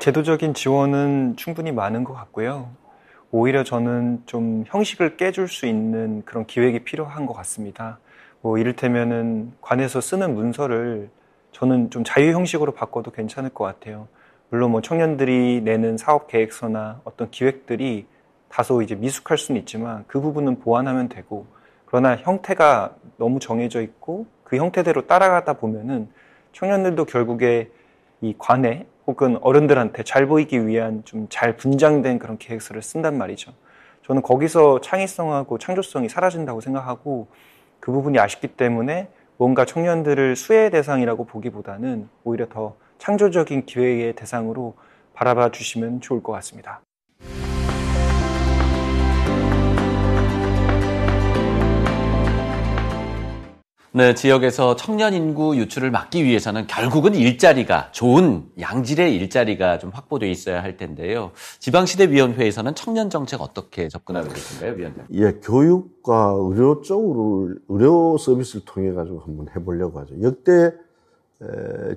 제도적인 지원은 충분히 많은 것 같고요. 오히려 저는 좀 형식을 깨줄 수 있는 그런 기획이 필요한 것 같습니다. 뭐 이를테면은 관에서 쓰는 문서를 저는 좀 자유 형식으로 바꿔도 괜찮을 것 같아요. 물론 뭐 청년들이 내는 사업 계획서나 어떤 기획들이 다소 이제 미숙할 수는 있지만 그 부분은 보완하면 되고 그러나 형태가 너무 정해져 있고 그 형태대로 따라가다 보면은 청년들도 결국에 이 관에 혹은 어른들한테 잘 보이기 위한 좀 잘 분장된 그런 계획서를 쓴단 말이죠. 저는 거기서 창의성하고 창조성이 사라진다고 생각하고 그 부분이 아쉽기 때문에 뭔가 청년들을 수혜 대상이라고 보기보다는 오히려 더 창조적인 기회의 대상으로 바라봐 주시면 좋을 것 같습니다. 네, 지역에서 청년 인구 유출을 막기 위해서는 결국은 일자리가 좋은 양질의 일자리가 좀 확보돼 있어야 할 텐데요. 지방시대위원회에서는 청년 정책 어떻게 접근하고 계신가요, 위원장? 예, 교육과 의료 쪽으로 의료 서비스를 통해 가지고 한번 해보려고 하죠. 역대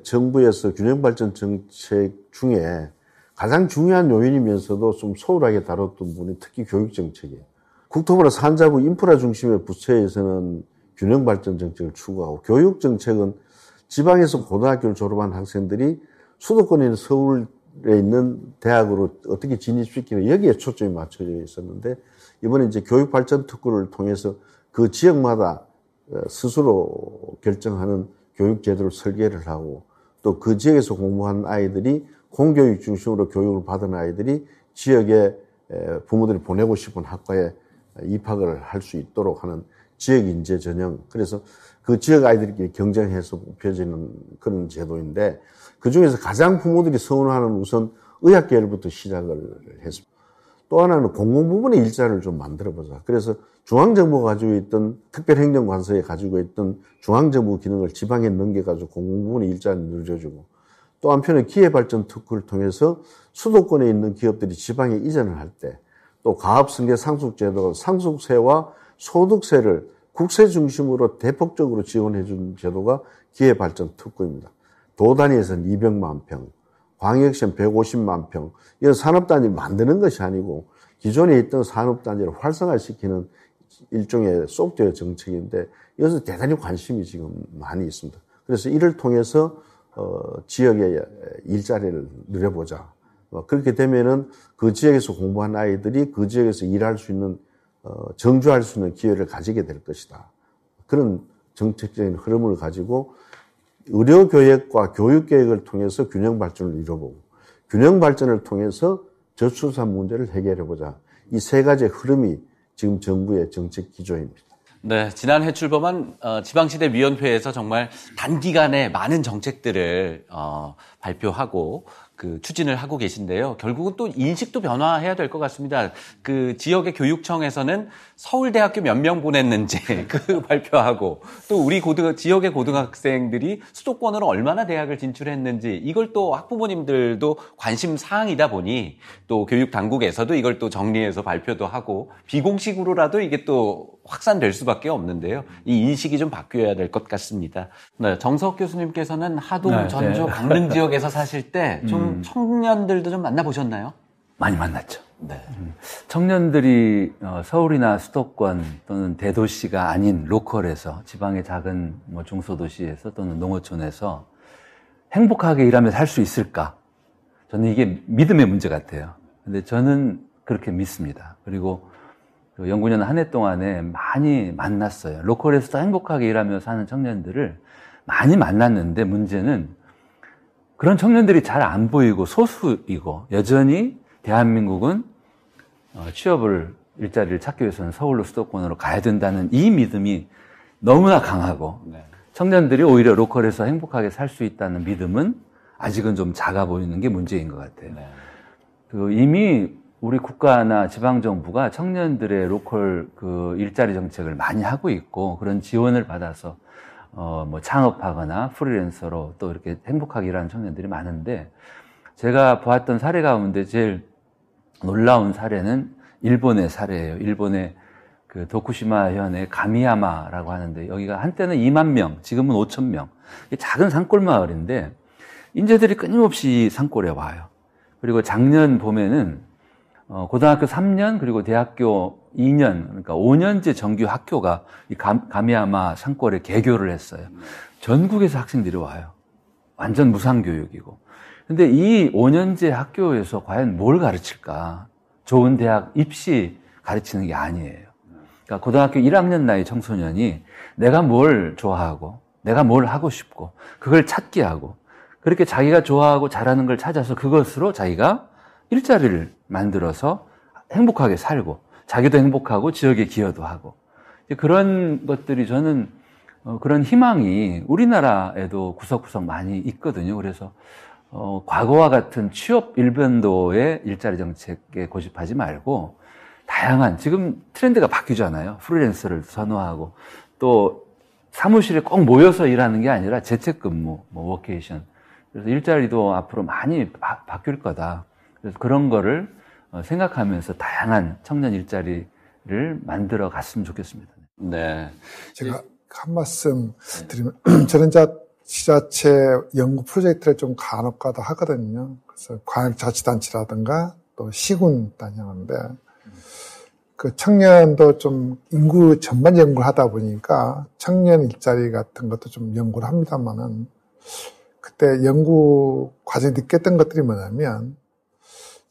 정부에서 균형발전 정책 중에 가장 중요한 요인이면서도 좀 소홀하게 다뤘던 부 분이 특히 교육 정책이에요. 국토부나 산자부 인프라 중심의 부처에서는 균형 발전 정책을 추구하고 교육 정책은 지방에서 고등학교를 졸업한 학생들이 수도권인 서울에 있는 대학으로 어떻게 진입시키는 여기에 초점이 맞춰져 있었는데 이번에 이제 교육 발전 특구를 통해서 그 지역마다 어, 스스로 결정하는 교육 제도를 설계를 하고 또 그 지역에서 공부한 아이들이 공교육 중심으로 교육을 받은 아이들이 지역에 부모들이 보내고 싶은 학과에 입학을 할 수 있도록 하는 지역 인재 전형. 그래서 그 지역 아이들끼리 경쟁해서 펴지는 그런 제도인데 그 중에서 가장 부모들이 선호하는 우선 의학계열부터 시작을 했습니다. 또 하나는 공공 부문의 일자를 좀 만들어보자. 그래서 중앙정부가 가지고 있던 특별행정관서에 가지고 있던 중앙정부 기능을 지방에 넘겨가지고 공공 부문의 일자를 늘려주고 또 한편에 기회발전 특구를 통해서 수도권에 있는 기업들이 지방에 이전을 할 때또과업승계 상속제도, 상속세와 소득세를 국세 중심으로 대폭적으로 지원해 준 제도가 기회 발전 특구입니다. 도단위에서는 200만 평, 광역시는 150만 평. 이런 산업단지 만드는 것이 아니고 기존에 있던 산업단지를 활성화시키는 일종의 소프트웨어 정책인데 이것은 대단히 관심이 지금 많이 있습니다. 그래서 이를 통해서 어, 지역의 일자리를 늘려보자. 뭐 그렇게 되면은 그 지역에서 공부한 아이들이 그 지역에서 일할 수 있는 어, 정주할 수 있는 기회를 가지게 될 것이다. 그런 정책적인 흐름을 가지고 의료교육과 교육계획을 통해서 균형 발전을 이뤄보고 균형 발전을 통해서 저출산 문제를 해결해보자. 이 세 가지 흐름이 지금 정부의 정책 기조입니다. 네, 지난해 출범한 어, 지방시대 위원회에서 정말 단기간에 많은 정책들을 어, 발표하고 그 추진을 하고 계신데요. 결국은 또 인식도 변화해야 될 것 같습니다. 그 지역의 교육청에서는 서울대학교 몇 명 보냈는지 *laughs* 그 발표하고 또 우리 고등 지역의 고등학생들이 수도권으로 얼마나 대학을 진출했는지 이걸 또 학부모님들도 관심 사항이다 보니 또 교육 당국에서도 이걸 또 정리해서 발표도 하고 비공식으로라도 이게 또 확산될 수밖에 없는데요. 이 인식이 좀 바뀌어야 될 것 같습니다. 네, 정석 교수님께서는 하동, 네, 전주, 네. 강릉 *laughs* 지역에서 사실 때좀 음. 음. 청년들도 좀 만나보셨나요? 많이 만났죠. 네. 음. 청년들이 어, 서울이나 수도권 또는 대도시가 아닌 로컬에서 지방의 작은 뭐 중소도시에서 또는 농어촌에서 행복하게 일하며살 수 있을까? 저는 이게 믿음의 문제 같아요. 근데 저는 그렇게 믿습니다. 그리고 연구년 한 해 동안에 많이 만났어요. 로컬에서도 행복하게 일하며 사는 청년들을 많이 만났는데 문제는 그런 청년들이 잘 안 보이고 소수이고 여전히 대한민국은 어, 취업을 일자리를 찾기 위해서는 서울로 수도권으로 가야 된다는 이 믿음이 너무나 강하고 네. 청년들이 오히려 로컬에서 행복하게 살 수 있다는 믿음은 아직은 좀 작아 보이는 게 문제인 것 같아요. 네. 그 이미 우리 국가나 지방 정부가 청년들의 로컬 그 일자리 정책을 많이 하고 있고 그런 지원을 받아서 어, 뭐 창업하거나 프리랜서로 또 이렇게 행복하게 일하는 청년들이 많은데 제가 보았던 사례 가운데 제일 놀라운 사례는 일본의 사례예요. 일본의 그 도쿠시마 현의 가미야마라고 하는데 여기가 한때는 2만 명, 지금은 5천 명. 작은 산골 마을인데 인재들이 끊임없이 산골에 와요. 그리고 작년 봄에는 어, 고등학교 3년 그리고 대학교 2년 그러니까 5년째 정규 학교가 이 감, 가미야마 산골에 개교를 했어요. 전국에서 학생들이 와요. 완전 무상교육이고. 근데 이 5년제 학교에서 과연 뭘 가르칠까? 좋은 대학 입시 가르치는 게 아니에요. 그러니까 고등학교 1학년 나이 청소년이 내가 뭘 좋아하고 내가 뭘 하고 싶고 그걸 찾게 하고 그렇게 자기가 좋아하고 잘하는 걸 찾아서 그것으로 자기가 일자리를 만들어서 행복하게 살고 자기도 행복하고 지역에 기여도 하고 그런 것들이 저는 어, 그런 희망이 우리나라에도 구석구석 많이 있거든요. 그래서 어, 과거와 같은 취업 일변도의 일자리 정책에 고집하지 말고 다양한 지금 트렌드가 바뀌잖아요. 프리랜서를 선호하고 또 사무실에 꼭 모여서 일하는 게 아니라 재택근무, 뭐 워케이션. 그래서 일자리도 앞으로 많이 바, 뀔 거다. 그래서 그런 거를 어, 생각하면서 다양한 청년 일자리를 만들어 갔으면 좋겠습니다. 네. 제가 한 말씀 네. 드리면 네. *clears throat* 저는 자 지자체 연구 프로젝트를 좀 간혹가다 하거든요. 그래서 광역자치단체라든가 또 시군 다녀는데 그 청년도 좀 인구 전반 연구를 하다 보니까 청년 일자리 같은 것도 좀 연구를 합니다만은 그때 연구 과정에 느꼈던 것들이 뭐냐면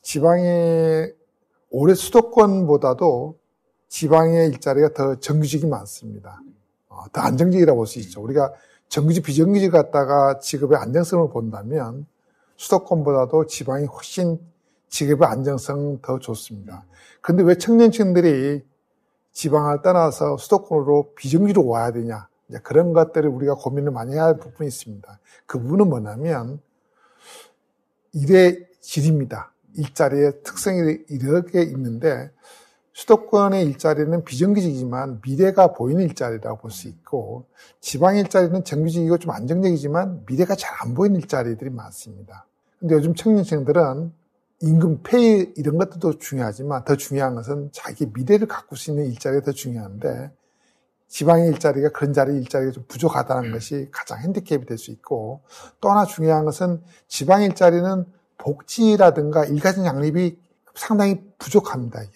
지방에 올해 수도권보다도 지방의 일자리가 더 정규직이 많습니다. 어, 더 안정적이라고 볼 수 있죠. 우리가 정규직, 비정규직 갖다가 직업의 안정성을 본다면 수도권보다도 지방이 훨씬 직업의 안정성 더 좋습니다. 근데 왜 청년층들이 지방을 떠나서 수도권으로 비정규로 와야 되냐? 그런 것들을 우리가 고민을 많이 해야 할 부분이 있습니다. 그 부분은 뭐냐면 일의 질입니다. 일자리의 특성이 이렇게 있는데 수도권의 일자리는 비정규직이지만 미래가 보이는 일자리라고 볼 수 있고 지방 일자리는 정규직이고 좀 안정적이지만 미래가 잘 안 보이는 일자리들이 많습니다. 근데 요즘 청년층들은 임금 페이 이런 것도 들 중요하지만 더 중요한 것은 자기 미래를 가꿀 수 있는 일자리가 더 중요한데 지방의 일자리가 그런 자리 일자리가 좀 부족하다는 것이 가장 핸디캡이 될 수 있고 또 하나 중요한 것은 지방 일자리는 복지라든가 일가진 양립이 상당히 부족합니다. 이게.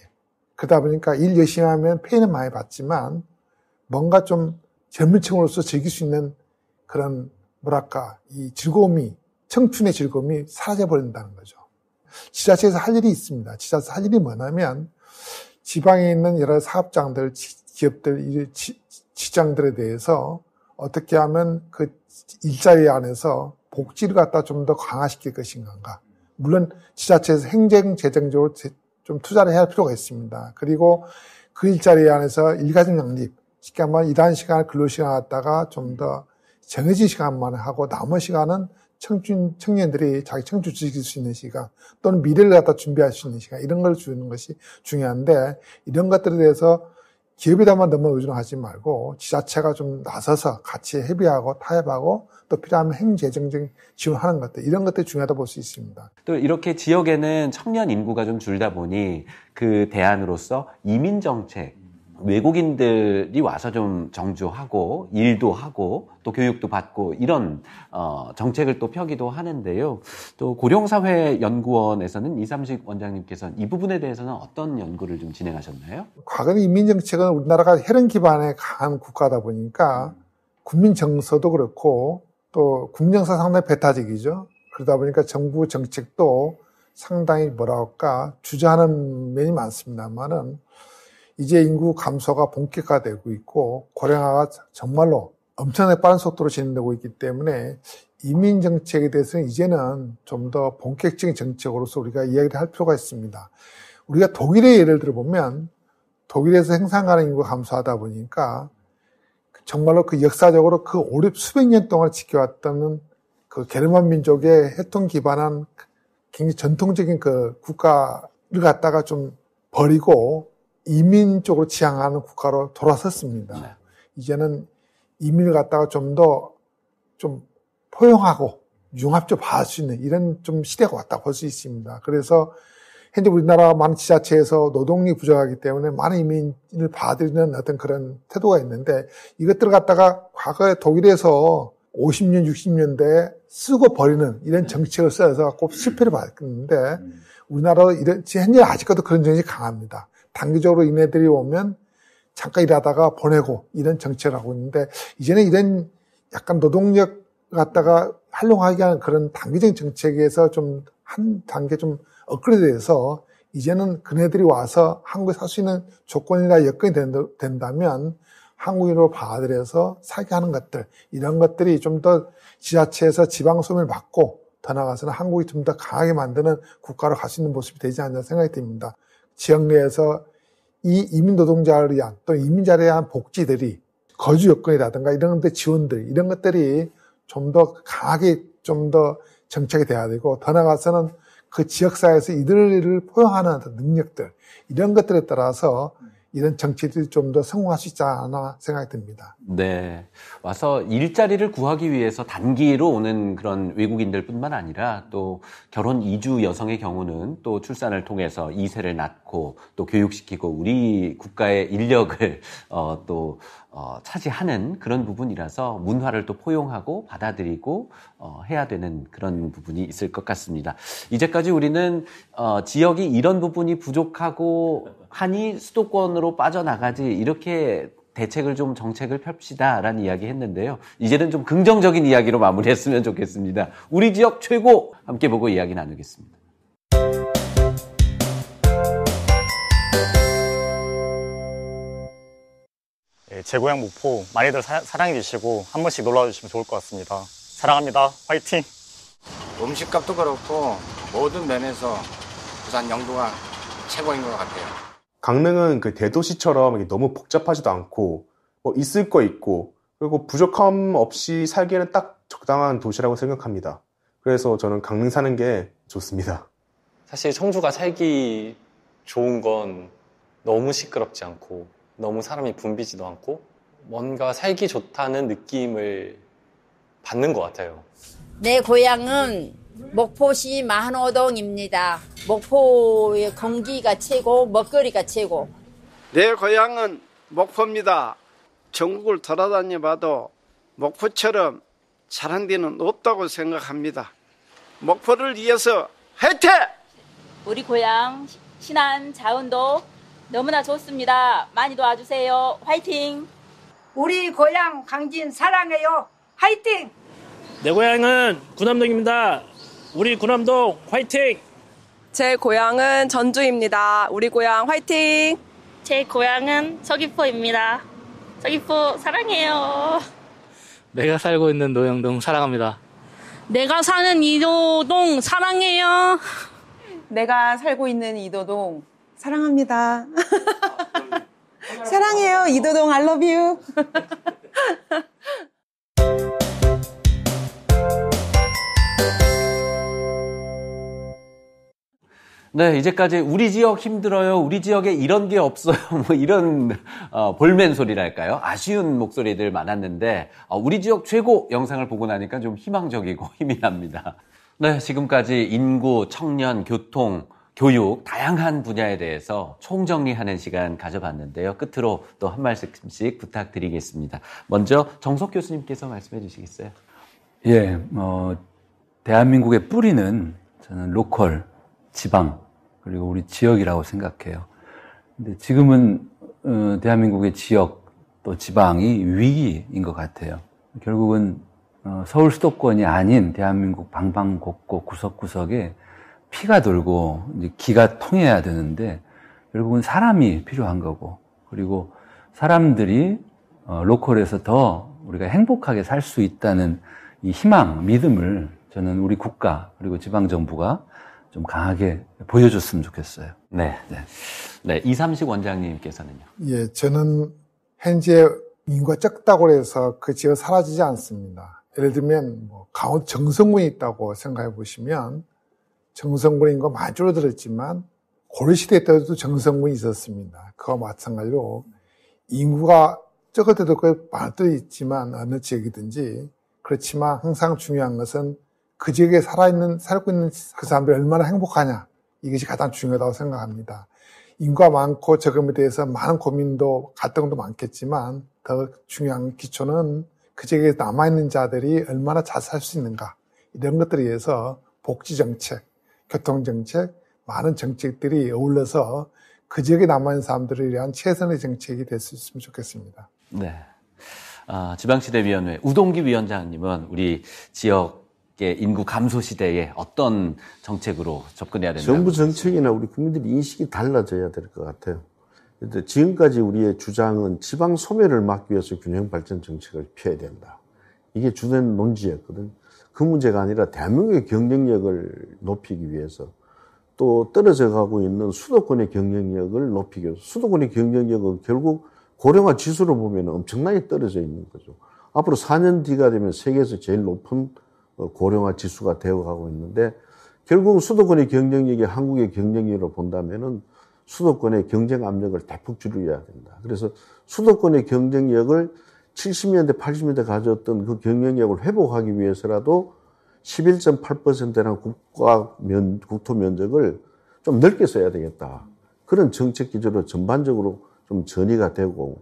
그러다 보니까 일 열심히 하면 페는 많이 받지만 뭔가 좀 젊은층으로서 즐길 수 있는 그런 뭐랄까 이 즐거움이 청춘의 즐거움이 사라져 버린다는 거죠. 지자체에서 할 일이 있습니다. 지자체에서 할 일이 뭐냐면 지방에 있는 여러 사업장들, 기업들, 지, 장들에 대해서 어떻게 하면 그 일자리 안에서 복지를 갖다 좀 더 강화시킬 것인가 물론 지자체에서 행정 재정적으로 좀 투자를 해야 할 필요가 있습니다. 그리고 그 일자리 안에서 일가정 양립, 쉽게 말하면 일한 시간을 근로시간 갖다가 좀 더 정해진 시간만 하고 나머지 시간은 청춘, 청년들이 자기 청춘 즐길 수 있는 시간 또는 미래를 갖다 준비할 수 있는 시간 이런 걸 주는 것이 중요한데 이런 것들에 대해서 기업에다만 너무 의존하지 말고 지자체가 좀 나서서 같이 협의하고 타협하고 또 필요하면 행재정적 지원하는 것들 이런 것들이 중요하다 볼수 있습니다. 또 이렇게 지역에는 청년 인구가 좀 줄다 보니 그 대안으로서 이민 정책 외국인들이 와서 좀 정주하고 일도 하고 또 교육도 받고 이런 어, 정책을 또 펴기도 하는데요. 또 고령사회연구원에서는 이삼식 원장님께서는 이 부분에 대해서는 어떤 연구를 좀 진행하셨나요? 과거의 이민정책은 우리나라가 혈연 기반에 강한 국가다 보니까 국민 정서도 그렇고 또 국영사 상당히 배타적이죠. 그러다 보니까 정부 정책도 상당히 뭐라 할까 주저하는 면이 많습니다만은 이제 인구 감소가 본격화되고 있고 고령화가 정말로 엄청나게 빠른 속도로 진행되고 있기 때문에 이민 정책에 대해서는 이제는 좀 더 본격적인 정책으로서 우리가 이야기를 할 필요가 있습니다. 우리가 독일의 예를 들어보면 독일에서 생산가는 인구가 감소하다 보니까 정말로 그 역사적으로 그 오립 수백 년 동안 지켜왔던그 게르만 민족의 해통 기반한 굉장히 전통적인 그 국가를 갖다가 좀 버리고 이민 쪽으로 지향하는 국가로 돌아섰습니다. 네. 이제는 이민을 갖다가 좀 더좀 좀 포용하고 융합적 봐수 있는 이런 좀 시대가 왔다고 볼 수 있습니다. 그래서 현재 우리나라 많은 지자체에서 노동력이 부족하기 때문에 많은 이민을 받아들는 어떤 그런 태도가 있는데 이것들을 갖다가 과거에 독일에서 50년, 60년대 쓰고 버리는 이런 네. 정책을 써서 꼭 실패를 받았는데 음. 음. 우리나라도 이런, 현재 아직까지도 그런 정책이 강합니다. 단기적으로 이네들이 오면 잠깐 일하다가 보내고 이런 정책을 하고 있는데 이제는 이런 약간 노동력 갖다가 활용하게 하는 그런 단기적인 정책에서 좀 한 단계 좀 업그레이드 해서 이제는 그네들이 와서 한국에 살 수 있는 조건이나 여건이 된다면 한국인으로 받아들여서 살게 하는 것들 이런 것들이 좀 더 지자체에서 지방 소멸 받고 더 나아가서는 한국이 좀 더 강하게 만드는 국가로 갈 수 있는 모습이 되지 않나 생각이 듭니다. 지역 내에서 이 이민 노동자를 위한 또 이민자에 대한 복지들이 거주 여건이라든가 이런 데 지원들 이런 것들이 좀 더 강하게 좀 더 정착이 돼야 되고 더 나아가서는 그 지역사회에서 이들을 포용하는 능력들 이런 것들에 따라서 이런 정치들이 좀 더 성공할 수 있지 않나 생각이 듭니다. 네. 와서 일자리를 구하기 위해서 단기로 오는 그런 외국인들 뿐만 아니라 또 결혼 이주 여성의 경우는 또 출산을 통해서 이세를 낳고 또 교육시키고 우리 국가의 인력을 어, 또 어, 차지하는 그런 부분이라서 문화를 또 포용하고 받아들이고 어, 해야 되는 그런 부분이 있을 것 같습니다. 이제까지 우리는 어, 지역이 이런 부분이 부족하고 하니 수도권으로 빠져나가지 이렇게 대책을 좀 정책을 펼치다라는 이야기 했는데요. 이제는 좀 긍정적인 이야기로 마무리했으면 좋겠습니다. 우리 지역 최고 함께 보고 이야기 나누겠습니다. 예, 제 고향 목포 많이들 사, 사랑해 주시고 한 번씩 놀러 와 주시면 좋을 것 같습니다. 사랑합니다. 화이팅! 음식값도 그렇고 모든 면에서 부산 영도가 최고인 것 같아요. 강릉은 그 대도시처럼 너무 복잡하지도 않고 뭐 있을 거 있고 그리고 부족함 없이 살기에는 딱 적당한 도시라고 생각합니다. 그래서 저는 강릉 사는 게 좋습니다. 사실 청주가 살기 좋은 건 너무 시끄럽지 않고 너무 사람이 붐비지도 않고 뭔가 살기 좋다는 느낌을 받는 것 같아요. 내 고향은 목포시 만호동입니다. 목포의 공기가 최고, 먹거리가 최고. 내 고향은 목포입니다. 전국을 돌아다녀 봐도 목포처럼 잘한 데는 없다고 생각합니다. 목포를 위해서 해태! 우리 고향 신안 자운도 너무나 좋습니다. 많이 도와주세요. 화이팅! 우리 고향 강진 사랑해요. 화이팅! 내 고향은 군남동입니다. 우리 군남동 화이팅! 제 고향은 전주입니다. 우리 고향 화이팅! 제 고향은 서귀포입니다. 서귀포 사랑해요. 내가 살고 있는 노영동 사랑합니다. 내가 사는 이도동 사랑해요. 내가 살고 있는 이도동 사랑합니다. *laughs* 사랑해요. 이도동 I love you. *laughs* 네, 이제까지 우리 지역 힘들어요. 우리 지역에 이런 게 없어요. *laughs* 뭐 이런 어, 볼멘 소리랄까요? 아쉬운 목소리들 많았는데 어, 우리 지역 최고 영상을 보고 나니까 좀 희망적이고 힘이 납니다. 네, 지금까지 인구, 청년, 교통, 교육 다양한 분야에 대해서 총정리하는 시간 가져봤는데요. 끝으로 또 한 말씀씩 부탁드리겠습니다. 먼저 정석 교수님께서 말씀해 주시겠어요? 예, 어, 대한민국의 뿌리는 저는 로컬, 지방 그리고 우리 지역이라고 생각해요. 근데 지금은 어, 대한민국의 지역 또 지방이 위기인 것 같아요. 결국은 어, 서울 수도권이 아닌 대한민국 방방곡곡 구석구석에 피가 돌고 기가 통해야 되는데 결국은 사람이 필요한 거고 그리고 사람들이 어, 로컬에서 더 우리가 행복하게 살 수 있다는 이 희망, 믿음을 저는 우리 국가 그리고 지방 정부가 좀 강하게 보여줬으면 좋겠어요. 네. 네. 네, 이삼식 원장님께서는요. 예, 저는 현재 인구가 적다고 해서 그 지역 사라지지 않습니다. 예를 들면 뭐 강원 정성군이 있다고 생각해 보시면 정성군인거 많이 줄어들었지만 고려시대 때도 정성군이 있었습니다. 그와 마찬가지로 인구가 적을 때도 꽤 많을 도 있지만 어느 지역이든지 그렇지만 항상 중요한 것은 그 지역에 살아있는, 살고 있는 그 사람들이 얼마나 행복하냐. 이것이 가장 중요하다고 생각합니다. 인구가 많고 적음에 대해서 많은 고민도, 갈등도 많겠지만 더 중요한 기초는 그 지역에 남아있는 자들이 얼마나 잘 살 수 있는가. 이런 것들에 의해서 복지정책, 교통정책, 많은 정책들이 어울려서 그 지역에 남아있는 사람들을 위한 최선의 정책이 될 수 있으면 좋겠습니다. 네. 아, 지방시대위원회 우동기 위원장님은 우리 지역의 인구 감소 시대에 어떤 정책으로 접근해야 되나요? 정부 정책이나 우리 국민들의 인식이 달라져야 될 것 같아요. 근데 지금까지 우리의 주장은 지방 소멸을 막기 위해서 균형 발전 정책을 펴야 된다. 이게 주된 논지였거든. 그 문제가 아니라 대한민국의 경쟁력을 높이기 위해서 또 떨어져 가고 있는 수도권의 경쟁력을 높이기 위해서 수도권의 경쟁력은 결국 고령화 지수로 보면 엄청나게 떨어져 있는 거죠. 앞으로 4년 뒤가 되면 세계에서 제일 높은 어, 고령화 지수가 되어 가고 있는데 결국 수도권의 경쟁력이 한국의 경쟁력으로 본다면은 수도권의 경쟁 압력을 대폭 줄여야 된다. 그래서 수도권의 경쟁력을 70년대, 80년대 가졌던 그 경영력을 회복하기 위해서라도 11.8%라는 국가 면, 국토 면적을 좀 넓게 써야 되겠다. 그런 정책 기조로 전반적으로 좀 전이가 되고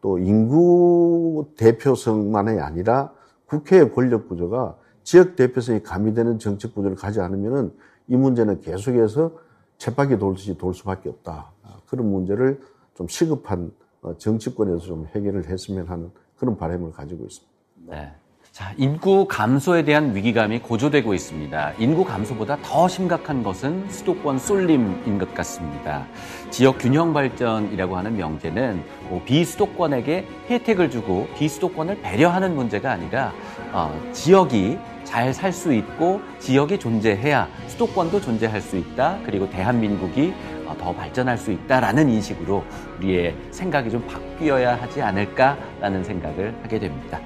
또 인구 대표성만이 아니라 국회의 권력 구조가 지역 대표성이 가미되는 정책 구조를 가지 않으면은 이 문제는 계속해서 채박이 돌듯이 돌 수밖에 없다. 그런 문제를 좀 시급한 어, 정치권에서 좀 해결을 했으면 하는 그런 바람을 가지고 있습니다. 네. 자, 인구 감소에 대한 위기감이 고조되고 있습니다. 인구 감소보다 더 심각한 것은 수도권 쏠림인 것 같습니다. 지역 균형 발전이라고 하는 명제는 뭐 비수도권에게 혜택을 주고 비수도권을 배려하는 문제가 아니라 어, 지역이 잘 살 수 있고 지역이 존재해야 수도권도 존재할 수 있다. 그리고 대한민국이 아, 더 발전할 수 있다라는 인식으로 우리의 생각이 좀 바뀌어야 하지 않을까라는 생각을 하게 됩니다.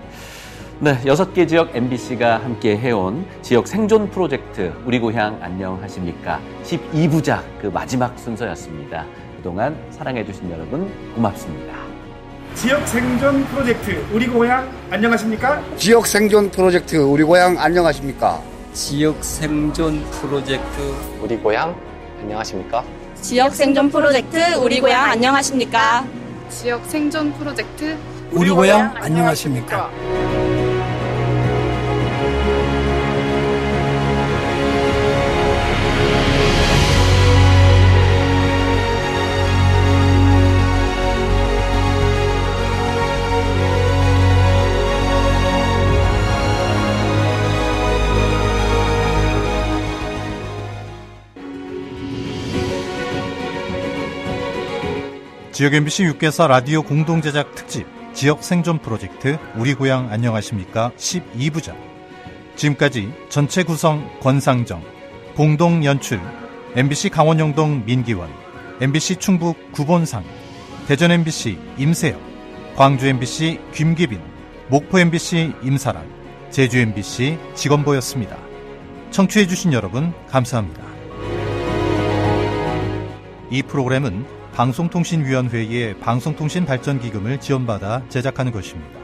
네, 여섯 개 지역 MBC가 함께 해온 지역 생존 프로젝트 우리 고향 안녕하십니까 12부작 그 마지막 순서였습니다. 그동안 사랑해주신 여러분 고맙습니다. 지역 생존 프로젝트 우리 고향 안녕하십니까? 지역 생존 프로젝트 우리 고향 안녕하십니까? 지역 생존 프로젝트 우리 고향 안녕하십니까? 지역 생존 프로젝트 우리 고향 안녕하십니까? 지역 생존 프로젝트 우리 고향 안녕하십니까? 지역 MBC 6개사 라디오 공동 제작 특집 지역 생존 프로젝트 우리 고향 안녕하십니까 12부작 지금까지 전체 구성 권상정 공동 연출 MBC 강원영동 민기원 MBC 충북 구본상 대전 MBC 임세영 광주 MBC 김기빈 목포 MBC 임사랑 제주 MBC 직원보였습니다. 청취해주신 여러분 감사합니다. 이 프로그램은 방송통신위원회의 방송통신발전기금을 지원받아 제작하는 것입니다.